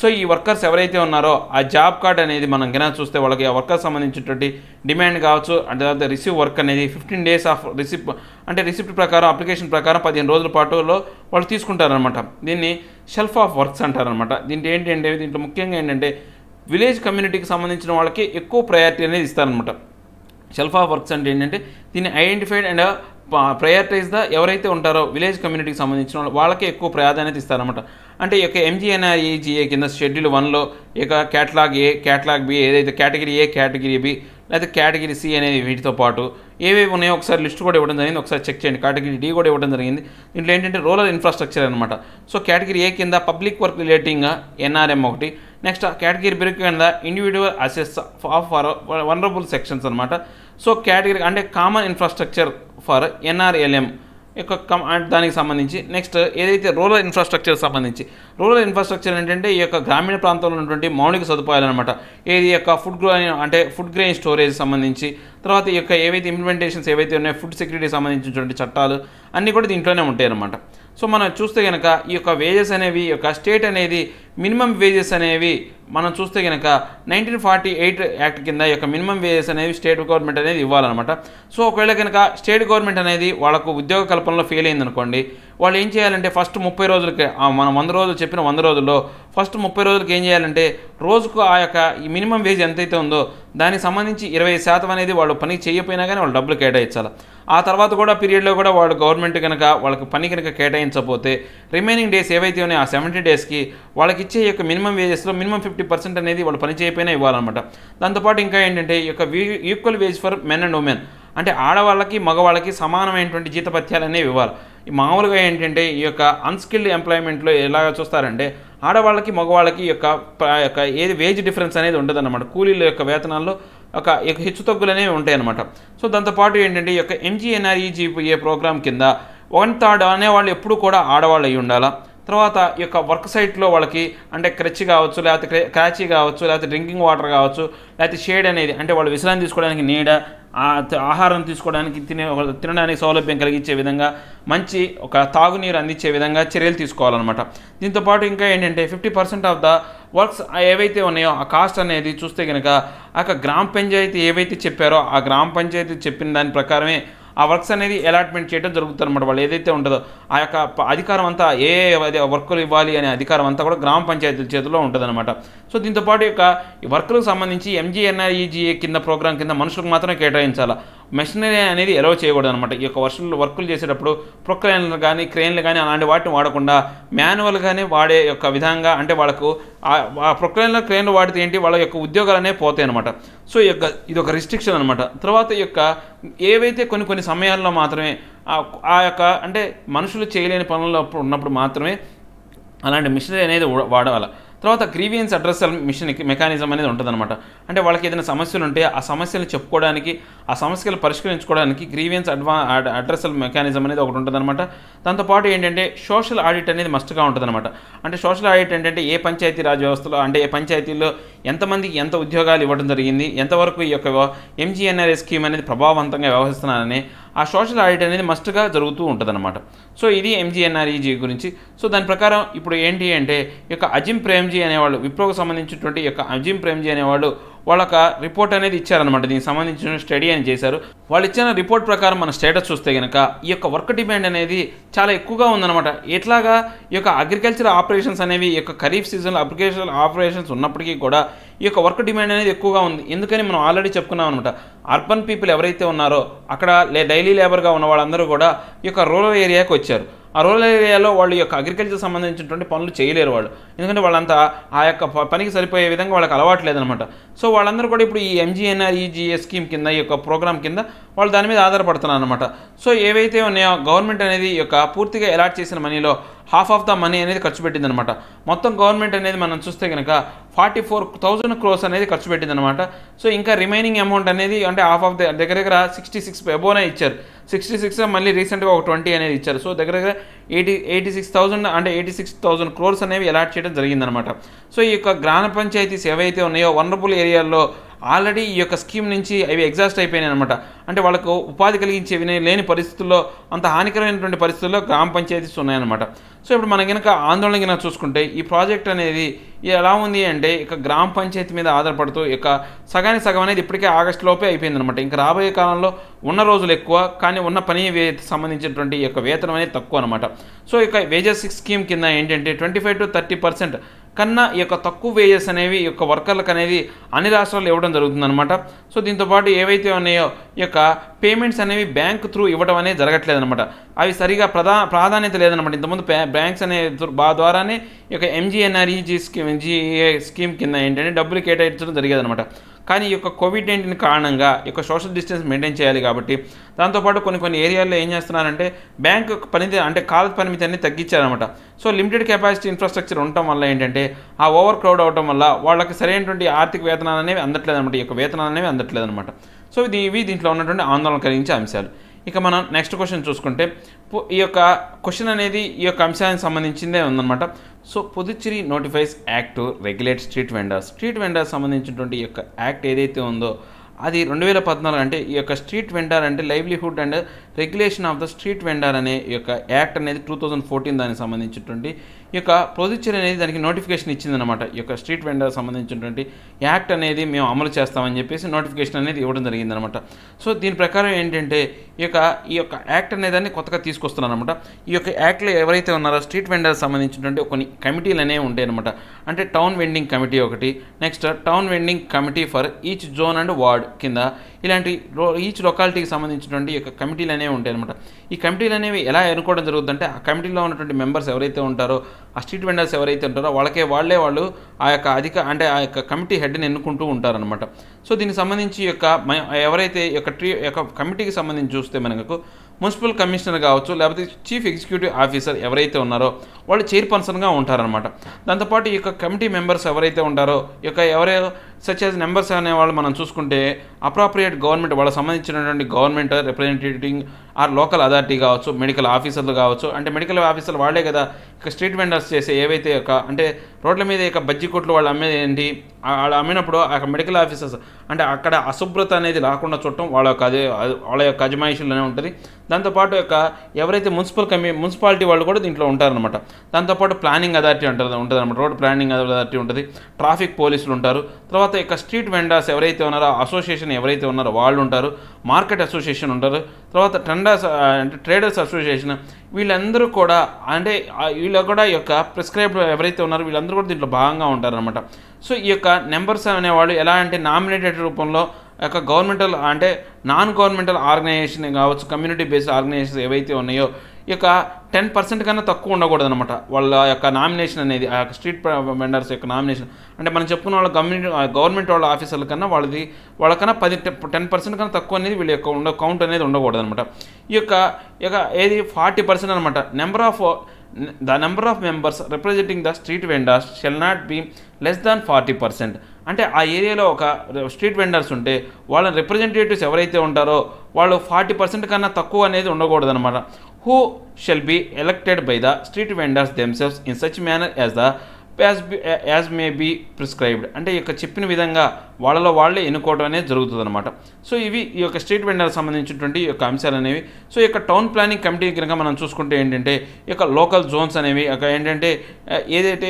సో ఈ వర్కర్స్ ఎవరైతే ఉన్నారో ఆ జాబ్ కార్డ్ అనేది మనం కింద చూస్తే వాళ్ళకి ఆ వర్కర్ సంబంధించినటువంటి డిమాండ్ కావచ్చు అంటే తర్వాత రిసీవ్ వర్క్ అనేది ఫిఫ్టీన్ డేస్ ఆఫ్ రిసిప్ట్ అంటే రిసిప్ట్ ప్రకారం అప్లికేషన్ ప్రకారం పదిహేను రోజుల పాటులో వాళ్ళు తీసుకుంటారనమాట దీన్ని షెల్ఫ్ ఆఫ్ వర్క్స్ అంటారనమాట దీంట్లో ఏంటంటే దీంట్లో ముఖ్యంగా ఏంటంటే విలేజ్ కమ్యూనిటీకి సంబంధించిన వాళ్ళకి ఎక్కువ ప్రయారిటీ అనేది ఇస్తారనమాట షెల్ఫ్ ఆఫ్ వర్క్స్ అంటే ఏంటంటే దీన్ని ఐడెంటిఫైడ్ అండ్ ప్రయారిటైజ్గా ఎవరైతే ఉంటారో విలేజ్ కమ్యూనిటీకి సంబంధించిన వాళ్ళు వాళ్ళకే ఎక్కువ ప్రాధాన్యత ఇస్తారనమాట అంటే ఈ యొక్క ఎంజీఎన్ఆర్ఈజీఏ e కింద షెడ్యూల్ వన్లో ఇక క్యాటలాగ్ ఏ క్యాట్లాగ్ బి ఏదైతే కేటగిరీ ఏ కేటగిరీ బి లేకపోతే కేటగిరీ సి అనేది వీటితో పాటు ఏవేవి ఉన్నాయో ఒకసారి లిస్ట్ కూడా ఇవ్వడం జరిగింది ఒకసారి చెక్ చేయండి కేటగిరీ డి కూడా ఇవ్వడం జరిగింది దీంట్లో ఏంటంటే రూరల్ ఇన్ఫ్రాస్ట్రక్చర్ అనమాట సో కేటగిరీ ఏ కింద పబ్లిక్ వర్క్ రిలేటింగ్ ఎన్ఆర్ఎం ఒకటి నెక్స్ట్ కేటగిరీ బి కింద ఇండివిజువల్ అసెస్ ఆఫ్ వనరబుల్ సెక్షన్స్ అనమాట సో కేటగిరీ అంటే కామన్ ఇన్ఫ్రాస్ట్రక్చర్ ఫర్ ఎన్ఆర్ఎల్ఎం యొక్క కమ్ దానికి సంబంధించి నెక్స్ట్ ఏదైతే రూరల్ ఇన్ఫ్రాస్ట్రక్చర్ సంబంధించి రూరల్ ఇన్ఫ్రాస్ట్రక్చర్ ఏంటంటే ఈ యొక్క గ్రామీణ ప్రాంతంలో ఉన్నటువంటి మౌలిక సదుపాయాలు అనమాట ఏది యొక్క ఫుడ్ గ్రో అంటే ఫుడ్ గ్రెయిన్ స్టోరేజ్ సంబంధించి తర్వాత ఈ యొక్క ఏవైతే ఇంప్లిమెంటేషన్స్ ఏవైతే ఉన్నాయో ఫుడ్ సెక్యూరిటీ సంబంధించినటువంటి చట్టాలు అన్నీ కూడా దీంట్లోనే ఉంటాయి అనమాట సో మనం చూస్తే కనుక ఈ యొక్క వేజెస్ అనేవి ఈ యొక్క స్టేట్ అనేది మినిమం వేజెస్ అనేవి మనం చూస్తే కనుక నైన్టీన్ ఫార్టీ ఎయిట్ యాక్ట్ కింద ఈ యొక్క మినిమం వేజెస్ అనేవి స్టేట్ గవర్నమెంట్ అనేది ఇవ్వాలన్నమాట సో ఒకవేళ కనుక స్టేట్ గవర్నమెంట్ అనేది వాళ్ళకు ఉద్యోగ కల్పనలో ఫెయిల్ అయిందనుకోండి వాళ్ళు ఏం చేయాలంటే ఫస్ట్ ముప్పై రోజులకి మనం వంద రోజులు చెప్పిన వంద రోజుల్లో ఫస్ట్ ముప్పై రోజులకి ఏం చేయాలంటే రోజుకు ఆ యొక్క ఈ మినిమం వేజ్ ఎంతైతే ఉందో దానికి సంబంధించి ఇరవై శాతం అనేది వాళ్ళు పని చేయకపోయినా కానీ వాళ్ళు డబ్బులు కేటాయించాలి ఆ తర్వాత కూడా పీరియడ్లో కూడా వాళ్ళు గవర్నమెంట్ కనుక వాళ్ళకి పని కనుక కేటాయించకపోతే రిమైనింగ్ డేస్ ఏవైతే ఉన్నాయో ఆ సెవెంటీ డేస్కి వాళ్ళకి ఇచ్చే యొక్క మినిమం వేజెస్లో మినిమం ఫిఫ్టీ పర్సెంట్ అనేది వాళ్ళు పని చేయకపోయినా ఇవ్వాలన్నమాట దాంతోపాటు ఇంకా ఏంటంటే ఈ యొక్క equal wage for men and women అంటే ఆడవాళ్ళకి మగవాళ్ళకి సమానమైనటువంటి జీతపత్యాలు అనేవి ఇవ్వాలి మామూలుగా ఏంటంటే ఈ యొక్క అన్స్కిల్డ్ ఎంప్లాయ్మెంట్లో ఎలా చూస్తారంటే ఆడవాళ్ళకి మగవాళ్ళకి యొక్క యొక్క ఏది వేజ్ డిఫరెన్స్ అనేది ఉండదన్నమాట కూలీల యొక్క వేతనాల్లో ఒక హెచ్చు తగ్గులనేవి ఉంటాయన్నమాట సో దాంతోపాటు ఏంటంటే ఈ యొక్క ఎంజీఎన్ఆర్ఈజీఏ ప్రోగ్రామ్ కింద వన్ థర్డ్ అనేవాళ్ళు ఎప్పుడు కూడా ఆడవాళ్ళు అయి ఉండాలా తర్వాత ఈ యొక్క వర్క్ సైట్లో వాళ్ళకి అంటే క్రచ్ కావచ్చు లేకపోతే క్రాచీ కావచ్చు లేకపోతే డ్రింకింగ్ వాటర్ కావచ్చు లేకపోతే షేడ్ అనేది అంటే వాళ్ళు విశ్రాంతి తీసుకోవడానికి నీడ ఆహారం తీసుకోవడానికి తినే తినడానికి సౌలభ్యం కలిగించే విధంగా మంచి ఒక తాగునీరు అందించే విధంగా చర్యలు తీసుకోవాలన్నమాట దీంతోపాటు ఇంకా ఏంటంటే fifty percent of the works ఏవైతే ఉన్నాయో ఆ కాస్ట్ అనేది చూస్తే కనుక ఆ గ్రామ పంచాయతీ ఏవైతే చెప్పారో ఆ గ్రామ పంచాయతీ చెప్పిన దాని ప్రకారమే ఆ వర్క్స్ అనేది అలాట్మెంట్ చేయడం జరుగుతుంది అనమాట వాళ్ళు ఏదైతే ఉంటుందో ఆ యొక్క అధికారం అంతా ఏ వర్కులు ఇవ్వాలి అనే అధికారం అంతా కూడా గ్రామ పంచాయతీల చేతిలో ఉంటుందన్నమాట సో దీంతోపాటు యొక్క ఈ వర్కులకు సంబంధించి ఎంజీఎన్ఆర్ఈజీఏ కింద ప్రోగ్రాం కింద మనుషులకు మాత్రమే కేటాయించాలి మెషినరీ అనేది ఎలవ్ చేయకూడదు అనమాట ఈ యొక్క వర్షంలో వర్కులు చేసేటప్పుడు ప్రొక్లైన్లు కానీ క్రెయిన్లు కానీ అలాంటి వాటిని వాడకుండా మాన్యువల్గానే వాడే యొక్క విధంగా అంటే వాళ్ళకు ఆ ప్రొక్లైన్లు క్రెయిన్లు వాడితే ఏంటి వాళ్ళ యొక్క అనేవి పోతాయి అనమాట సో ఈ యొక్క ఇది ఒక రిస్ట్రిక్షన్ అనమాట తర్వాత ఈ యొక్క ఏవైతే కొన్ని కొన్ని సమయాల్లో మాత్రమే ఆ యొక్క అంటే మనుషులు చేయలేని పనుల్లో ఉన్నప్పుడు మాత్రమే అలాంటి మిషనరీ అనేది వాడాలి తర్వాత గ్రీవియన్స్ అడ్రస్సల్ మిషన్ మెకానిజం అనేది ఉంటుందన్నమాట అంటే వాళ్ళకి ఏదైనా సమస్యలు ఉంటే ఆ సమస్యలు చెప్పుకోవడానికి ఆ సమస్యలు పరిష్కరించుకోవడానికి గ్రీవియన్స్ అడ్వా అడ్రస్సల్ మెకానిజం అనేది ఒకటి ఉంటుందన్నమాట దాంతోపాటు ఏంటంటే సోషల్ ఆడిట్ అనేది మస్ట్గా ఉంటుందన్నమాట అంటే సోషల్ ఆడిట్ ఏంటంటే ఏ పంచాయతీ రాజ్ వ్యవస్థలో అంటే ఏ పంచాయతీలో ఎంతమందికి ఎంత ఉద్యోగాలు ఇవ్వడం జరిగింది ఎంతవరకు ఈ యొక్క ఎంజీఎన్ఆర్ఏ స్కీమ్ అనేది ప్రభావవంతంగా వ్యవహరిస్తున్నారని ఆ సోషల్ ఆడిట్ అనేది మస్ట్గా జరుగుతూ ఉంటుందన్నమాట సో ఇది ఎంజీఎన్ఆర్ఈజీ e గురించి సో దాని ప్రకారం ఇప్పుడు ఏంటి అంటే యొక్క అజిమ్ ప్రేమ్జీ అనేవాళ్ళు విప్రోకు సంబంధించినటువంటి యొక్క అజిమ్ ప్రేమ్జీ అనేవాళ్ళు వాళ్ళకి రిపోర్ట్ అనేది ఇచ్చారనమాట దీనికి సంబంధించిన స్టడీ అని చేశారు వాళ్ళు ఇచ్చిన రిపోర్ట్ ప్రకారం మన స్టేటస్ చూస్తే కనుక ఈ యొక్క వర్క్ డిమాండ్ అనేది చాలా ఎక్కువగా ఉందనమాట ఎట్లాగా ఈ యొక్క అగ్రికల్చర్ ఆపరేషన్స్ అనేవి ఈ యొక్క ఖరీఫ్ సీజన్లో అగ్రికల్చర్ ఆపరేషన్స్ ఉన్నప్పటికీ కూడా ఈ యొక్క వర్క్ డిమాండ్ అనేది ఎక్కువగా ఉంది ఎందుకని మనం ఆల్రెడీ చెప్పుకున్నాం అనమాట అర్బన్ పీపుల్ ఎవరైతే ఉన్నారో అక్కడ లే డైలీ లేబర్గా ఉన్న వాళ్ళందరూ కూడా ఈ యొక్క రూరల్ ఏరియాకి వచ్చారు ఆ రూరల్ ఏరియాలో వాళ్ళ యొక్క అగ్రికల్చర్ సంబంధించినటువంటి పనులు చేయలేరు వాళ్ళు ఎందుకంటే వాళ్ళంతా ఆ యొక్క పనికి సరిపోయే విధంగా వాళ్ళకి అలవాటు లేదనమాట సో వాళ్ళందరూ కూడా ఇప్పుడు ఈ ఎంజీఎన్ఆర్ఈజీఏ స్కీమ్ e కింద ఈ యొక్క ప్రోగ్రామ్ కింద వాళ్ళు దాని మీద ఆధారపడుతున్నారు అనమాట సో ఏవైతే ఉన్నాయో గవర్నమెంట్ అనేది యొక్క పూర్తిగా అలాట్ చేసిన మనీలో హాఫ్ ఆఫ్ ద మనీ అనేది ఖర్చు పెట్టిందనమాట మొత్తం గవర్నమెంట్ అనేది మనం చూస్తే కనుక ఫార్టీ ఫోర్ థౌజండ్ క్రోస్ అనేది ఖర్చు పెట్టిందనమాట సో ఇంకా రిమైనింగ్ అమౌంట్ అనేది అంటే హాఫ్ ఆఫ్ ద దగ్గర దగ్గర సిక్స్టీ సిక్స్ ఎబోనే ఇచ్చారు సిక్స్టీ సిక్స్ మళ్ళీ రీసెంట్గా ఒక ట్వంటీ అనేది ఇచ్చారు సో దగ్గర దగ్గర ఎయిటీ ఎయిటీ సిక్స్ థౌసండ్ అంటే ఎయిటీ సిక్స్ థౌసండ్ క్రోర్స్ అనేవి అలాట్ చేయడం జరిగిందనమాట సో ఈ యొక్క గ్రామ పంచాయతీస్ ఏవైతే ఉన్నాయో వనరబుల్ ఏరియాల్లో ఆల్రెడీ ఈ యొక్క స్కీమ్ నుంచి అవి ఎగ్జాస్ట్ అయిపోయినాయి అనమాట అంటే వాళ్ళకు ఉపాధి కలిగించేవి లేని పరిస్థితుల్లో అంత హానికరమైనటువంటి పరిస్థితుల్లో గ్రామ పంచాయతీస్ ఉన్నాయన్నమాట సో ఇప్పుడు మనం కనుక ఆందోళన కనుక చూసుకుంటే ఈ ప్రాజెక్ట్ అనేది ఎలా ఉంది అంటే ఇక గ్రామ పంచాయతీ మీద ఆధారపడుతూ ఇక సగానికి సగం అనేది ఇప్పటికే ఆగస్టులోపే అయిపోయిందనమాట ఇంకా రాబోయే కాలంలో ఉన్న రోజులు ఎక్కువ కానీ ఉన్న పని సంబంధించినటువంటి యొక్క వేతనం అనేది తక్కువ అనమాట సో ఇక వేజెస్ స్కీమ్ కింద ఏంటంటే twenty five to thirty percent కన్నా ఈ యొక్క తక్కువ వేజెస్ అనేవి ఈ యొక్క వర్కర్లకు అనేది అన్ని రాష్ట్రాల్లో ఇవ్వడం జరుగుతుందనమాట సో దీంతోపాటు ఏవైతే ఉన్నాయో ఈ యొక్క పేమెంట్స్ అనేవి బ్యాంక్ త్రూ ఇవ్వడం అనేది అనమాట అవి సరిగా ప్రధా ప్రాధాన్యత లేదనమాట ఇంతకుముందు బ్యాంక్స్ అనే ద్వారానే ఈ యొక్క ఎంజీఎన్ఆర్ఈజీ స్కీమ్ ఎంజీఏ స్కీమ్ కింద ఏంటంటే డబ్బులు కేటాయించడం జరిగేదనమాట కానీ ఈ యొక్క కోవిడ్ నైన్టీన్ కారణంగా ఈ యొక్క సోషల్ డిస్టెన్స్ మెయింటైన్ చేయాలి కాబట్టి దాంతోపాటు కొన్ని కొన్ని ఏరియాల్లో ఏం చేస్తున్నారంటే బ్యాంక్ పనిది అంటే కాల పరిమితి అన్ని తగ్గించారనమాట సో లిమిటెడ్ కెపాసిటీ ఇన్ఫ్రాస్ట్రక్చర్ ఉండటం వల్ల ఏంటంటే ఆ ఓవర్ క్రౌడ్ అవడం వల్ల వాళ్ళకి సరైనటువంటి ఆర్థిక వేతనాలు అనేవి అందట్లేదు అనమాట ఈ యొక్క వేతనాలు అనేవి అందట్లేదు అనమాట సో ఇది ఇవి దీంట్లో ఉన్నటువంటి ఆందోళన కలిగించే అంశాలు ఇక మనం నెక్స్ట్ క్వశ్చన్ చూసుకుంటే ఈ యొక్క క్వశ్చన్ అనేది ఈ యొక్క అంశానికి సంబంధించిందే ఉందన్నమాట so Puducherry notifies act regulate street vendors street vendors సంబంధించినటువంటి ఈ యొక్క యాక్ట్ ఏదైతే ఉందో అది రెండు వేల పద్నాలుగు అంటే ఈ యొక్క స్ట్రీట్ వెండర్ అంటే livelihood and regulation of the street vendor అనే ఈ యొక్క యాక్ట్ అనేది టూ థౌజండ్ ఫోర్టీన్ దానికి సంబంధించినటువంటి ఈ యొక్క ప్రొజిచర్ అనేది దానికి నోటిఫికేషన్ ఇచ్చిందనమాట ఈ యొక్క స్ట్రీట్ వెండర్ సంబంధించినటువంటి యాక్ట్ అనేది మేము అమలు చేస్తామని చెప్పేసి నోటిఫికేషన్ అనేది ఇవ్వడం జరిగిందనమాట సో దీని ప్రకారం ఏంటంటే ఈ యొక్క ఈ యొక్క యాక్ట్ అనేదాన్ని కొత్తగా తీసుకొస్తున్నారనమాట ఈ యొక్క యాక్ట్లో ఎవరైతే ఉన్నారో స్ట్రీట్ వెండర్ సంబంధించినటువంటి కొన్ని కమిటీలు అనేవి ఉంటాయి అనమాట అంటే టౌన్ వెండింగ్ కమిటీ ఒకటి next town vending committee for each zone and ward కింద ఇలాంటి ఈచ్ లొకాలిటీకి సంబంధించినటువంటి యొక్క కమిటీలు అనేవి ఉంటాయి అనమాట ఈ కమిటీలు అనేవి ఎలా ఎన్నుకోవడం జరుగుతుందంటే ఆ కమిటీలో ఉన్నటువంటి మెంబర్స్ ఎవరైతే ఉంటారో ఆ స్ట్రీట్ వెండర్స్ ఎవరైతే ఉంటారో వాళ్ళకే వాళ్ళే వాళ్ళు ఆ యొక్క అధిక అంటే ఆ యొక్క కమిటీ హెడ్ని ఎన్నుకుంటూ ఉంటారనమాట సో దీనికి సంబంధించి యొక్క ఎవరైతే యొక్క ట్రీ యొక్క కమిటీకి సంబంధించి చూస్తే మనకు మున్సిపల్ కమిషనర్ కావచ్చు లేకపోతే చీఫ్ ఎగ్జిక్యూటివ్ ఆఫీసర్ ఎవరైతే ఉన్నారో వాళ్ళు చైర్పర్సన్గా ఉంటారనమాట దాంతోపాటు ఈ యొక్క కమిటీ మెంబర్స్ ఎవరైతే ఉంటారో ఈ యొక్క ఎవరే సచ్ యాజ్ మెంబర్స్ అనే వాళ్ళు మనం చూసుకుంటే అప్రాప్రియేట్ గవర్నమెంట్ వాళ్ళకి సంబంధించినటువంటి government representing or local authority కావచ్చు మెడికల్ ఆఫీసర్లు కావచ్చు అంటే మెడికల్ ఆఫీసర్లు వాళ్ళే కదా స్ట్రీట్ వెండర్స్ చేసే ఏవైతే యొక్క అంటే రోడ్ల మీద యొక్క బజ్జి కొట్లు వాళ్ళు ఏంటి వాళ్ళు అమ్మినప్పుడు ఆ మెడికల్ ఆఫీసర్స్ అంటే అక్కడ అశుభ్రత అనేది రాకుండా చూడటం వాళ్ళ యొక్క అదే వాళ్ళ యొక్క అజమాయిషీలోనే ఉంటుంది దాంతోపాటు యొక్క ఎవరైతే మున్సిపల్ కమి మున్సిపాలిటీ వాళ్ళు కూడా దీంట్లో ఉంటారనమాట దాంతోపాటు ప్లానింగ్ అథారిటీ ఉంటుంది ఉంటుంది అనమాట రోడ్ ప్లానింగ్ అథారిటీ ఉంటుంది ట్రాఫిక్ పోలీసులు ఉంటారు తర్వాత యొక్క స్ట్రీట్ వెండర్స్ ఎవరైతే ఉన్నారో అసోసియేషన్ ఎవరైతే ఉన్నారో వాళ్ళు ఉంటారు మార్కెట్ అసోసియేషన్ ఉంటారు తర్వాత టెండర్స్ అంటే ట్రేడర్స్ అసోసియేషన్ వీళ్ళందరూ కూడా అంటే వీళ్ళు కూడా ఈ యొక్క ప్రిస్క్రైబ్ ఎవరైతే ఉన్నారో వీళ్ళందరూ కూడా దీంట్లో భాగంగా ఉంటారనమాట సో ఈ యొక్క నెంబర్స్ అనేవాళ్ళు ఎలా అంటే నామినేటెడ్ రూపంలో యొక్క గవర్నమెంటల్ అంటే నాన్ గవర్నమెంటల్ ఆర్గనైజేషన్ కావచ్చు కమ్యూనిటీ బేస్డ్ ఆర్గనైజేషన్స్ ఏవైతే ఉన్నాయో యొక్క టెన్ పర్సెంట్ కన్నా తక్కువ ఉండకూడదు అనమాట వాళ్ళ యొక్క నామినేషన్ అనేది ఆ యొక్క స్ట్రీట్ వెండర్స్ యొక్క నామినేషన్ అంటే మనం చెప్పుకున్న వాళ్ళ గవర్నమెంట్ గవర్నమెంట్ వాళ్ళ ఆఫీసర్ల కన్నా వాళ్ళది వాళ్ళకన్నా పది టెన్ పర్సెంట్ కన్నా తక్కువ అనేది వీళ్ళ యొక్క ఉండ కౌంట్ అనేది ఉండకూడదు అనమాట ఈ యొక్క ఇక ఏది ఫార్టీ పర్సెంట్ అనమాట number of the number of members representing the street vendors shall not be less than forty percent అంటే ఆ ఏరియాలో ఒక స్ట్రీట్ వెండర్స్ ఉంటే వాళ్ళ రిప్రజెంటేటివ్స్ ఎవరైతే ఉంటారో వాళ్ళు ఫార్టీ పర్సెంట్ కన్నా తక్కువ అనేది ఉండకూడదు అనమాట who shall be elected by the street vendors themselves in such manner as the as as may be prescribed అంటే ఈ యొక్క చెప్పిన విధంగా వాళ్ళలో వాళ్ళే ఎన్నుకోవడం అనేది జరుగుతుంది అనమాట సో ఇవి ఈ యొక్క స్ట్రీట్ వెండర్కి సంబంధించినటువంటి ఈ యొక్క అంశాలు అనేవి సో ఈ యొక్క టౌన్ ప్లానింగ్ కమిటీ కనుక మనం చూసుకుంటే ఏంటంటే ఈ యొక్క లోకల్ జోన్స్ అనేవి ఒక ఏంటంటే ఏదైతే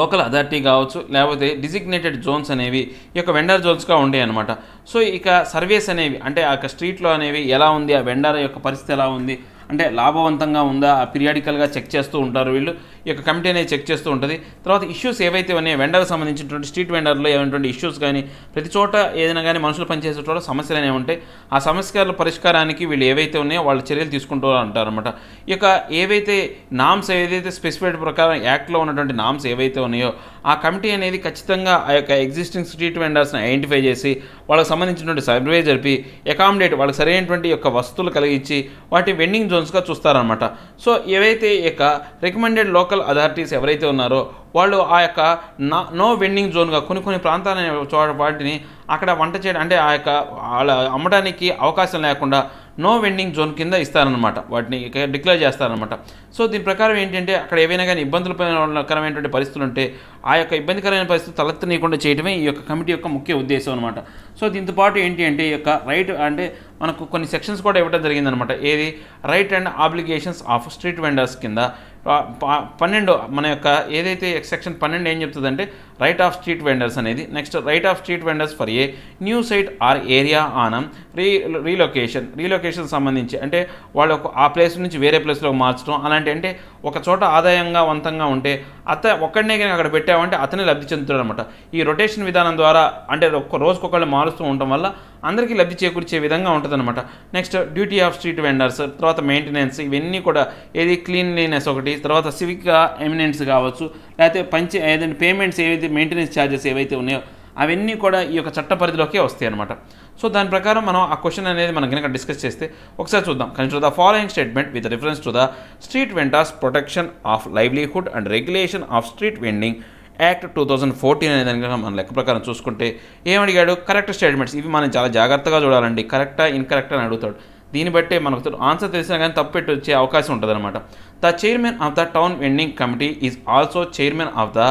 లోకల్ అథారిటీ కావచ్చు లేకపోతే డిజిగ్నేటెడ్ జోన్స్ అనేవి ఈ యొక్క వెండర్ జోన్స్గా ఉండేవి అనమాట సో ఇక సర్వేస్ అనేవి అంటే ఆ యొక్క స్ట్రీట్లో అనేవి ఎలా ఉంది ఆ వెండర్ యొక్క పరిస్థితి ఎలా ఉంది అంటే లాభవంతంగా ఉందా పీరియాడికల్గా చెక్ చేస్తూ ఉంటారు వీళ్ళు ఈ యొక్క కమిటీ అనేది చెక్ చేస్తూ ఉంటుంది తర్వాత ఇష్యూస్ ఏవైతే ఉన్నాయో వెండర్కి సంబంధించినటువంటి స్ట్రీట్ వెండర్లో ఏమైనటువంటి ఇష్యూస్ కానీ ప్రతి చోట ఏదైనా కానీ మనుషులు పనిచేసే చోట సమస్యలు అనేవి ఉంటాయి ఆ సమస్యల పరిష్కారానికి వీళ్ళు ఏవైతే ఉన్నాయో వాళ్ళు చర్యలు తీసుకుంటూ అనమాట ఇక ఏవైతే నామ్స్ ఏదైతే స్పెసిఫైడ్ ప్రకారం యాక్ట్లో ఉన్నటువంటి నామ్స్ ఏవైతే ఉన్నాయో ఆ కమిటీ అనేది ఖచ్చితంగా ఆ యొక్క ఎగ్జిస్టింగ్ స్ట్రీట్ వెండర్స్ని ఐడెంటిఫై చేసి వాళ్ళకి సంబంధించినటువంటి సర్వే జరిపి అకామిడేట్ వాళ్ళకి సరైనటువంటి యొక్క వస్తువులు కలిగించి వాటి వెండింగ్ జోన్స్గా చూస్తారనమాట సో ఏవైతే యొక్క రికమెండెడ్ లోకల్ లోకల్ అథారిటీస్ ఎవరైతే ఉన్నారో వాళ్ళు ఆ యొక్క నో వెండింగ్ జోన్గా కొన్ని కొన్ని ప్రాంతాలనే చోట వాటిని అక్కడ వంట చేయడం అంటే ఆ యొక్క వాళ్ళ అమ్మడానికి అవకాశం లేకుండా నో వెండింగ్ జోన్ కింద ఇస్తారనమాట వాటిని డిక్లేర్ చేస్తారనమాట సో దీని ప్రకారం ఏంటంటే అక్కడ ఏవైనా కానీ ఇబ్బందులు కరమైనటువంటి పరిస్థితులు ఉంటే ఆ యొక్క ఇబ్బందికరమైన పరిస్థితులు తలెత్తనీయకుండా చేయడమే ఈ యొక్క కమిటీ యొక్క ముఖ్య ఉద్దేశం అనమాట సో దీంతో పాటు ఏంటి అంటే ఈ యొక్క రైట్ అంటే మనకు కొన్ని సెక్షన్స్ కూడా ఇవ్వడం జరిగిందనమాట ఏది right and obligations of street vendors కింద పన్నెండు మన యొక్క ఏదైతే సెక్షన్ పన్నెండు ఏం చెప్తుందంటే రైట్ ఆఫ్ స్ట్రీట్ వెండర్స్ అనేది next right of street vendors for a new site or area on re relocation relocation సంబంధించి అంటే వాళ్ళు ఆ ప్లేస్ నుంచి వేరే ప్లేస్లో మార్చడం అలాంటి అంటే ఒక చోట ఆదాయంగా వంతంగా ఉంటే అత ఒక్కడనే కానీ అక్కడ పెట్టామంటే అతనే లబ్ధి చెందుతాడు అనమాట ఈ రొటేషన్ విధానం ద్వారా అంటే ఒక్క రోజుకొకళ్ళు మారుస్తూ ఉండటం వల్ల అందరికీ లబ్ధి చేకూర్చే విధంగా ఉంటుందన్నమాట next duty of street vendors తర్వాత మెయింటెనెన్స్ ఇవన్నీ కూడా ఏది క్లీన్లీనెస్ ఒకటి తర్వాత సివిక్గా ఎమినెన్స్ కావచ్చు లేకపోతే పంచి ఏదైనా పేమెంట్స్ ఏవైతే మెయింటెనెన్స్ ఛార్జెస్ ఏవైతే ఉన్నాయో అవన్నీ కూడా ఈ యొక్క చట్ట పరిధిలోకే వస్తాయి అనమాట సో దాని ప్రకారం మనం ఆ క్వశ్చన్ అనేది మనం కనుక డిస్కస్ చేస్తే ఒకసారి చూద్దాం consider the following statement with reference to the street vendors protection of livelihood and regulation of street vending act two thousand fourteen అనే దానికి మన లెక్క ప్రకారం చూసుకుంటే ఏమడిగాడు కరెక్ట్ స్టేట్మెంట్స్ ఇవి మనం చాలా జాగ్రత్తగా చూడాలండి కరెక్టా ఇన్కరెక్టా అని అడుగుతాడు దీన్ని బట్టే మనకు ఆన్సర్ తెలిసినా కానీ తప్పు పెట్టి వచ్చే అవకాశం ఉంటుంది అనమాట the chairman of the town vending committee is also chairman of the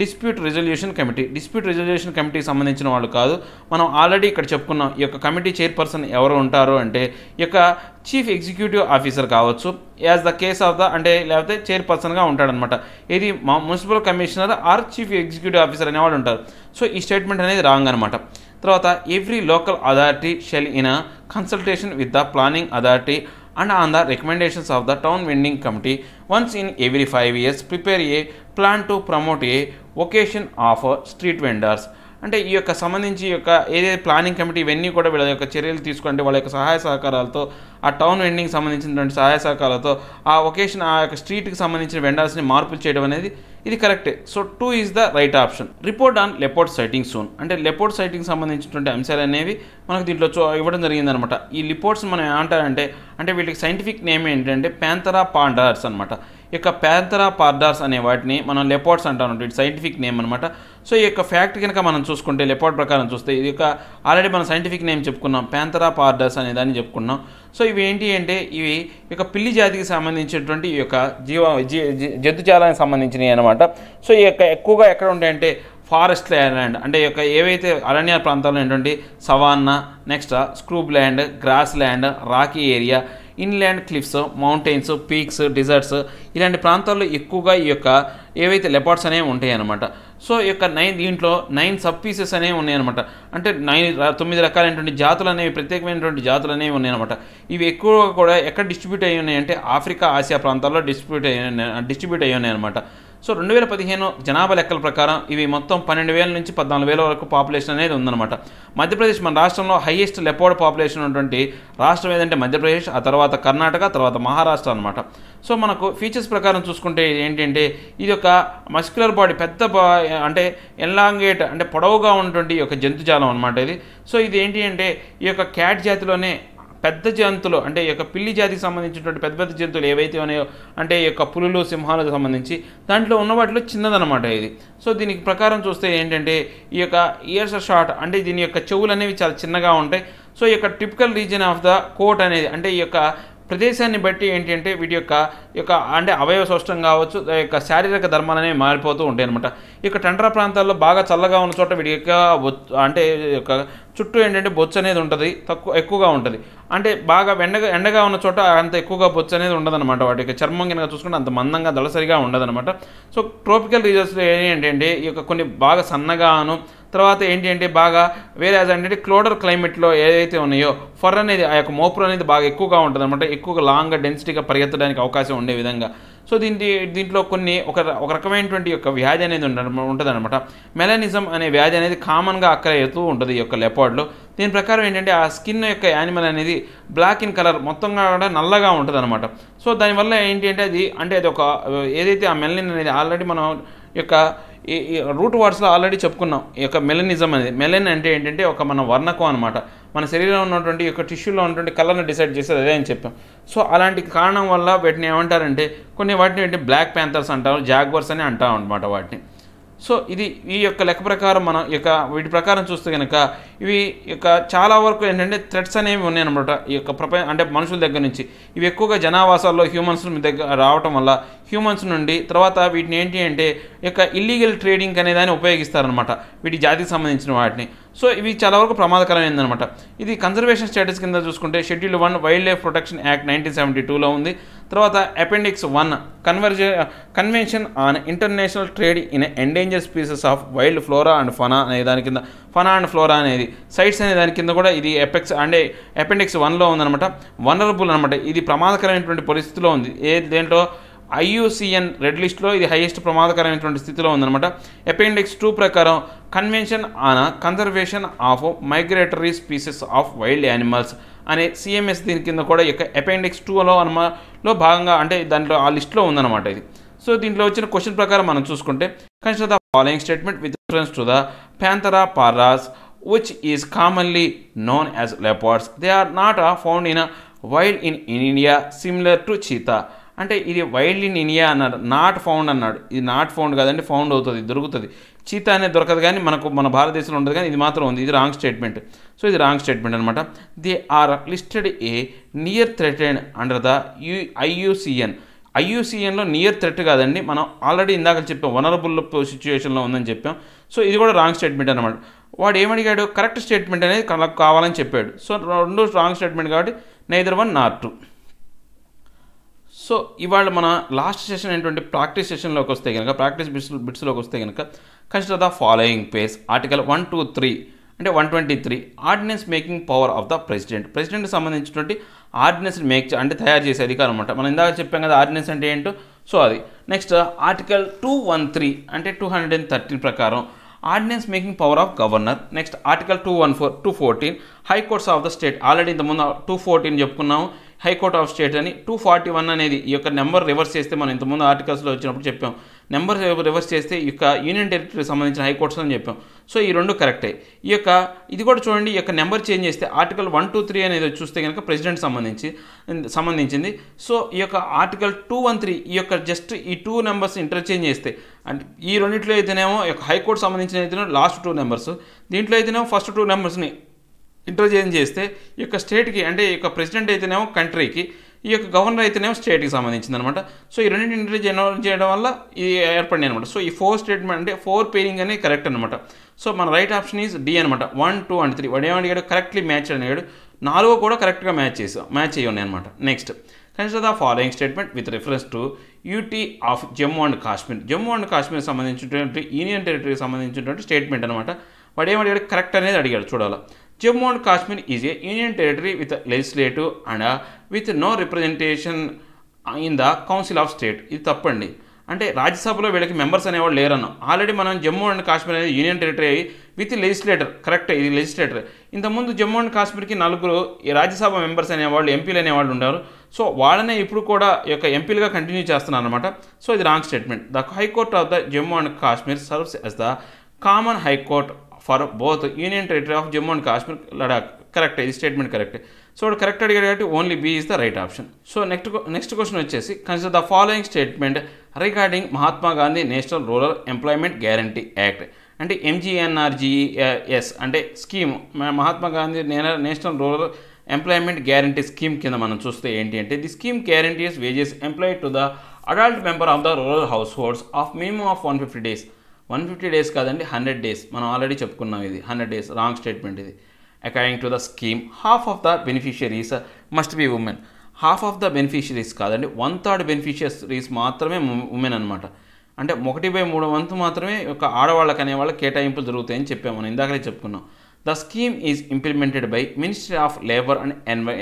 dispute resolution committee dispute resolution కమిటీకి సంబంధించిన వాళ్ళు కాదు మనం ఆల్రెడీ ఇక్కడ చెప్పుకున్నాం ఈ యొక్క కమిటీ చైర్పర్సన్ ఎవరు ఉంటారు అంటే ఈ యొక్క చీఫ్ ఎగ్జిక్యూటివ్ ఆఫీసర్ కావచ్చు as the case of the అంటే లేకపోతే చైర్పర్సన్గా ఉంటాడనమాట ఇది మా municipal commissioner or chief executive officer అనేవాళ్ళు ఉంటారు సో ఈ స్టేట్మెంట్ అనేది రాంగ్ అనమాట తర్వాత every local authority shall in consultation with the planning authority and on the recommendations of the town vending committee once in every 5 years prepare a plan to promote a vocation of street vendors అంటే ఈ యొక్క సంబంధించి యొక్క ఏదైతే planning committee ఇవన్నీ కూడా వీళ్ళ యొక్క చర్యలు తీసుకుంటే వాళ్ళ యొక్క సహాయ సహకారాలతో ఆ టౌన్ వెండింగ్కి సంబంధించినటువంటి సహాయ సహకారాలతో ఆ ఒకేషన్ ఆ యొక్క స్ట్రీట్కి సంబంధించిన వెండర్స్ని మార్పులు చేయడం అనేది ఇది కరెక్టే so two is the right option report on leopard sighting zone అంటే లెపోర్ట్ సైటింగ్ సంబంధించినటువంటి అంశాలు అనేవి మనకు దీంట్లో చో ఇవ్వడం జరిగిందనమాట ఈ లిపోర్ట్స్ మనం ఏమంటారంటే అంటే వీటికి సైంటిఫిక్ నేమ్ ఏంటంటే ప్యాంతరా పాండార్స్ అనమాట ఈ యొక్క ప్యాంతరా పార్డార్స్ అనే వాటిని మనం లెపోర్ట్స్ అంటాం ఇటు సైంటిఫిక్ నేమ్ అనమాట సో ఈ యొక్క ఫ్యాక్ట్ కనుక మనం చూసుకుంటే లెపాట్ ప్రకారం చూస్తే ఇది యొక్క ఆల్రెడీ మనం సైంటిఫిక్ నేమ్ చెప్పుకున్నాం ప్యాంతరా పార్డర్స్ అనే దాన్ని చెప్పుకున్నాం సో ఇవి ఏంటి అంటే ఇవి యొక్క పిల్లి జాతికి సంబంధించినటువంటి ఈ యొక్క జీవ జంతుజాలానికి సంబంధించినవి అనమాట సో ఈ యొక్క ఎక్కువగా ఎక్కడ ఉంటాయంటే ఫారెస్ట్ ల్యాండ్ అంటే యొక్క ఏవైతే అరణ్య ప్రాంతాల్లో ఏంటంటే savanna next scrub land grass land rocky area inland cliffs mountains peaks deserts ఇలాంటి ప్రాంతాల్లో ఎక్కువగా ఈ యొక్క ఏవైతే లెపార్డ్స్ అనేవి ఉంటాయన్నమాట సో ఈ యొక్క నైన్ దీంట్లో నైన్ సబ్ పీసెస్ అనేవి ఉన్నాయన్నమాట అంటే నైన్ తొమ్మిది రకాలైనటువంటి జాతులు అనేవి ప్రత్యేకమైనటువంటి జాతులు అనేవి ఉన్నాయన్నమాట ఇవి ఎక్కువగా కూడా ఎక్కడ డిస్ట్రిబ్యూట్ అయ్యి ఉన్నాయంటే ఆఫ్రికా ఆసియా ప్రాంతాల్లో డిస్ట్రిబ్యూట్ అయ్యి డిస్ట్రిబ్యూట్ అయ్యి ఉన్నాయన్నమాట సో రెండు వేల పదిహేను జనాభా లెక్కల ప్రకారం ఇవి మొత్తం పన్నెండు వేల నుంచి పద్నాలుగు వేల వరకు పాపులేషన్ అనేది ఉందన్నమాట మధ్యప్రదేశ్ మన రాష్ట్రంలో హైయెస్ట్ లెపోడ్ పాపులేషన్ ఉన్నటువంటి రాష్ట్రం ఏదంటే మధ్యప్రదేశ్ ఆ తర్వాత కర్ణాటక తర్వాత మహారాష్ట్ర అనమాట సో మనకు ఫీచర్స్ ప్రకారం చూసుకుంటే ఏంటంటే ఇది ఒక మస్క్యులర్ బాడీ పెద్ద అంటే ఎన్లాంగేట్ అంటే పొడవుగా ఉన్నటువంటి ఒక జంతుజాలం అనమాట ఇది సో ఇది ఏంటి అంటే ఈ యొక్క క్యాట్ జాతిలోనే పెద్ద జంతువులు అంటే ఈ యొక్క పిల్లి జాతికి సంబంధించినటువంటి పెద్ద పెద్ద జంతువులు ఏవైతే ఉన్నాయో అంటే ఈ యొక్క పులులు సింహాలకు సంబంధించి దాంట్లో ఉన్న వాటిలో చిన్నదనమాట ఇది సో దీనికి ప్రకారం చూస్తే ఏంటంటే ఈ యొక్క ఇయర్స్ షార్ట్ అంటే దీని యొక్క చెవులు అనేవి చాలా చిన్నగా ఉంటాయి సో ఈ యొక్క typical region of the coat అనేది అంటే ఈ యొక్క ప్రదేశాన్ని బట్టి ఏంటంటే వీటి యొక్క యొక్క అంటే అవయవ సౌష్టం కావచ్చు యొక్క శారీరక ధర్మాలు అనేవి మారిపోతూ ఉంటాయి అనమాట యొక్క టండ్రా ప్రాంతాల్లో బాగా చల్లగా ఉన్న చోట వీటి యొక్క అంటే యొక్క చుట్టూ ఏంటంటే బొచ్చ అనేది ఉంటుంది తక్కువ ఎక్కువగా ఉంటుంది అంటే బాగా ఎండగా ఎండగా ఉన్న చోట అంత ఎక్కువగా బొచ్చ అనేది ఉండదన్నమాట వాటికి చర్మం కనుక చూసుకుంటే అంత మందంగా దళసరిగా ఉండదన్నమాట సో ట్రోపికల్ రీజన్స్లో ఏంటంటే ఈ యొక్క కొన్ని బాగా సన్నగాను తర్వాత ఏంటి అంటే బాగా వేరే అంటే క్లోడర్ క్లైమేట్లో ఏదైతే ఉన్నాయో ఫర్ అనేది ఆ యొక్క మోపురు అనేది బాగా ఎక్కువగా ఉంటుంది అనమాట ఎక్కువగా లాంగ్గా డెన్సిటీగా పరిగెత్తడానికి అవకాశం ఉండే విధంగా సో దీంట్లో దీంట్లో కొన్ని ఒక ఒక రకమైనటువంటి యొక్క వ్యాధి అనేది ఉంటుంది అనమాట మెలనిజం అనే వ్యాధి అనేది కామన్గా అక్కడ అవుతూ ఉంటుంది ఈ యొక్క లెపాడ్లో దీని ప్రకారం ఏంటంటే ఆ స్కిన్ యొక్క యానిమల్ అనేది బ్లాక్ ఇన్ కలర్ మొత్తంగా కూడా నల్లగా ఉంటుంది అనమాట సో దానివల్ల ఏంటి అంటే అది అంటే అది ఒక ఏదైతే ఆ మెలనిన్ అనేది ఆల్రెడీ మనం యొక్క ఈ రూట్ వర్డ్స్లో ఆల్రెడీ చెప్పుకున్నాం ఈ యొక్క మెలనిజం అనేది మెలన్ అంటే ఏంటంటే ఒక మన వర్ణకం అనమాట మన శరీరంలో ఉన్నటువంటి యొక్క టిష్యూలో ఉన్నటువంటి కలర్ని డిసైడ్ చేసేది అదే అని చెప్పాం సో అలాంటి కారణం వల్ల వీటిని ఏమంటారంటే కొన్ని వాటిని ఏంటి బ్లాక్ ప్యాంథర్స్ అంటారు జాగ్వర్స్ అని అంటాం అనమాట వాటిని సో ఇది ఈ యొక్క లెక్క ప్రకారం మనం యొక్క వీటి ప్రకారం చూస్తే కనుక ఇవి యొక్క చాలా వరకు ఏంటంటే థ్రెట్స్ అనేవి ఉన్నాయన్నమాట ఈ యొక్క ప్రపంచ అంటే మనుషుల దగ్గర నుంచి ఇవి ఎక్కువగా జనావాసాల్లో హ్యూమన్స్ దగ్గర రావటం వల్ల హ్యూమన్స్ నుండి తర్వాత వీటిని ఏంటి అంటే యొక్క ఇల్లీగల్ ట్రేడింగ్ అనే దాన్ని ఉపయోగిస్తారనమాట వీటి జాతికి సంబంధించిన వాటిని సో ఇవి చాలా వరకు ప్రమాదకరమైందనమాట ఇది కన్జర్వేషన్ స్టేటస్ కింద చూసుకుంటే schedule one wild life protection act nineteen seventy టూలో ఉంది తర్వాత అపెండిక్స్ వన్ కన్వర్జ convention on international trade in endanger species of wild flora and fauna అనే దాని కింద ఫనా అండ్ ఫ్లోరా అనేది సైట్స్ అనే దాని కింద కూడా ఇది ఎపెక్స్ అంటే అపెండిక్స్ వన్లో ఉందన్నమాట వనరబుల్ అనమాట ఇది ప్రమాదకరమైనటువంటి పరిస్థితిలో ఉంది ఏ దేంట్లో ఐయుసిఎన్ రెడ్ లిస్ట్లో ఇది హైయెస్ట్ ప్రమాదకరమైనటువంటి స్థితిలో ఉందన్నమాట అపెండిక్స్ టూ ప్రకారం convention on conservation of migratory species of wild animals అనే సిఎంఎస్ దీని కింద కూడా యొక్క అపెండిక్స్ టూలో అనమాలో భాగంగా అంటే దాంట్లో ఆ లిస్ట్లో ఉందన్నమాట ఇది సో దీంట్లో వచ్చిన క్వశ్చన్ ప్రకారం మనం చూసుకుంటే consider the following statement with reference to the panthera pardus which is commonly known as leopards they are not uh found in wild in India similar to cheetah అంటే ఇది ఇన్ ఇండియా అన్నారు not found అన్నాడు ఇది not found కాదండి found అవుతుంది దొరుకుతుంది చీత అనేది దొరకదు కానీ మనకు మన భారతదేశంలో ఉండదు కానీ ఇది మాత్రం ఉంది ఇది రాంగ్ స్టేట్మెంట్ సో ఇది రాంగ్ స్టేట్మెంట్ అనమాట they are listed a near threatened under the U IUCN ఐయుసిఎన్లో నియర్ థ్రెట్ కాదండి మనం ఆల్రెడీ ఇందాక చెప్పాం వనరబుల్ సిచ్యువేషన్లో ఉందని చెప్పాం సో ఇది కూడా రాంగ్ స్టేట్మెంట్ అనమాట వాడు ఏమడిగాడు కరెక్ట్ స్టేట్మెంట్ అనేది కావాలని చెప్పాడు సో రెండు రాంగ్ స్టేట్మెంట్ కాబట్టి neither one not two so ఇవాళ మన లాస్ట్ సెషన్ ఏంటంటే ప్రాక్టీస్ సెషన్లోకి వస్తే కనుక ప్రాక్టీస్ బిట్స్ బిట్స్లోకి వస్తే కనుక consider the following pairs article one two three అంటే one twenty three ordinance making power of the president ప్రెసిడెంట్కి సంబంధించినటువంటి ఆర్డినెన్స్ మేక్ అంటే తయారు చేసే అధికారం అనమాట మనం ఇందాక చెప్పాం కదా ఆర్డినెన్స్ అంటే ఏంటో సో అది next article two one three అంటే టూ హండ్రెడ్ అండ్ థర్టీన్ ప్రకారం ordinance making power of governor next article two one four two fourteen high courts of the state already ఇంతకుముందు టూ ఫోర్టీన్ చెప్పుకున్నాము హైకోర్ట్ ఆఫ్ స్టేట్ అని two forty one అనేది ఈ యొక్క number reverse చేస్తే మనం ఇంతకుముందు ఆర్టికల్స్లో వచ్చినప్పుడు చెప్పాం నెంబర్ రివర్స్ చేస్తే ఈ యొక్క యూనియన్ టెరిటరీకి సంబంధించిన హైకోర్ట్స్ అని చెప్పాం సో ఈ రెండు కరెక్టే ఈ యొక్క ఇది కూడా చూడండి ఈ యొక్క నెంబర్ చేంజ్ చేస్తే ఆర్టికల్ వన్ టూ త్రీ అనేది చూస్తే కనుక ప్రెసిడెంట్ సంబంధించి సంబంధించింది సో ఈ యొక్క ఆర్టికల్ టూ వన్ త్రీ ఈ యొక్క జస్ట్ ఈ టూ నెంబర్స్ ఇంటర్చేంజ్ చేస్తే అంటే ఈ రెండింటిలో అయితేనేమో హైకోర్టు సంబంధించిన అయితేనే లాస్ట్ టూ నెంబర్స్ దీంట్లో అయితేనేమో ఫస్ట్ టూ నెంబర్స్ని ఇంటర్చేంజ్ చేస్తే ఈ యొక్క స్టేట్కి అంటే ఈ యొక్క ప్రెసిడెంట్ అయితేనేమో కంట్రీకి ఈ యొక్క గవర్నర్ అయితేనేమో స్టేట్కి సంబంధించింది అనమాట సో ఈ రెండింటి ఇంటర్చేంజ్ చేయడం వల్ల ఇది ఏర్పడింది అనమాట సో ఈ ఫోర్ స్టేట్మెంట్ అంటే ఫోర్ పేరింగ్ అనేది కరెక్ట్ అనమాట సో మన రైట్ ఆప్షన్ ఈజ్ డి అనమాట వన్ టూ అండ్ త్రీ వాడు ఏమడిగాడు కరెక్ట్లీ మ్యాచ్ అడిగాడు నాలుగో కూడా కరెక్ట్గా మ్యాచ్ చేసా మ్యాచ్ అయ్యి ఉన్నాయి అనమాట next consider the following statement with reference to UT of Jammu and Kashmir Jammu and Kashmir సంబంధించినటువంటి యూనియన్ టెరిటరీకి సంబంధించినటువంటి స్టేట్మెంట్ అనమాట వాడు ఏమడిగాడు కరెక్ట్ అనేది అడిగాడు చూడాలి Jammu and Kashmir is a union territory with legislative and with no representation in the council of state ఇది తప్పండి అంటే రాజ్యసభలో వీళ్ళకి మెంబర్స్ అనేవాళ్ళు లేరన్నాం ఆల్రెడీ మనం జమ్మూ అండ్ కాశ్మీర్ అనేది union territory with legislator correct ఇది లెజిస్లేటర్ ఇంతకుముందు జమ్మూ అండ్ కాశ్మీర్కి నలుగురు ఈ రాజ్యసభ మెంబర్స్ అనేవాళ్ళు ఎంపీలు అనేవాళ్ళు ఉన్నారు సో వాళ్ళనే ఇప్పుడు కూడా యొక్క ఎంపీలుగా కంటిన్యూ చేస్తున్నారు అనమాట సో ఇది wrong statement the high court of the Jammu and Kashmir serves as the common high court for both union territory of Jammu and Kashmir Ladakh correct ఇది స్టేట్మెంట్ కరెక్ట్ సో కరెక్ట్ అడిగాడు కాబట్టి only B is the right option so next next question వచ్చేసి consider the following statement regarding Mahatma Gandhi national rural employment guarantee act అంటే MGNRGS e అంటే scheme Mahatma Gandhi national rural employment guarantee scheme కింద మనం చూస్తే ఏంటి అంటే the scheme guarantees wages employ to the adult member of the rural households of minimum of one fifty days one fifty days కాదండి hundred days మనం already చెప్పుకున్నాం ఇది hundred days wrong statement ఇది according to the scheme half of the beneficiaries must be women half of the beneficiaries కాదండి one third beneficiaries మాత్రమే women అనమాట అంటే ఒకటి బై మూడు వంతు మాత్రమే ఒక ఆడవాళ్ళకి అనే కేటాయింపులు జరుగుతాయని చెప్పాము మనం ఇందాకనే చెప్పుకున్నాం the scheme is implemented by ministry of labour and ఎన్వై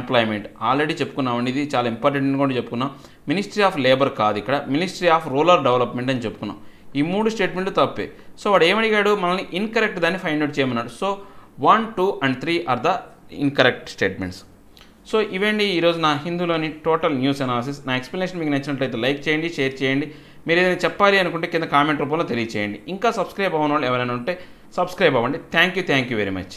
ఎంప్లాయ్మెంట్ ఆల్రెడీ చెప్పుకున్నామండి ఇది చాలా ఇంపార్టెంట్ కూడా చెప్పుకున్నాం మినిస్ట్రీ ఆఫ్ లేబర్ కాదు ఇక్కడ మినిస్ట్రీ ఆఫ్ రూరల్ డెవలప్మెంట్ అని చెప్పుకున్నాం ఈ మూడు స్టేట్మెంట్ తప్పే సో వాడు ఏమడిగాడు మనల్ని ఇన్కరెక్ట్ దాన్ని ఫైండ్ అవుట్ చేయమన్నాడు so one two and three are the incorrect statements so ఇవండి ఈరోజు నా హిందూలోని టోటల్ న్యూస్ అనాలిసిస్ నా ఎక్స్ప్లెనేషన్ మీకు నచ్చినట్లయితే లైక్ చేయండి షేర్ చేయండి మీరు ఏదైనా చెప్పాలి అనుకుంటే కింద కామెంట్ రూపంలో తెలియచేయండి ఇంకా సబ్స్క్రైబ్ అవ్వని వాళ్ళు ఎవరైనా ఉంటే సబ్స్క్రైబ్ అవ్వండి thank you thank you very much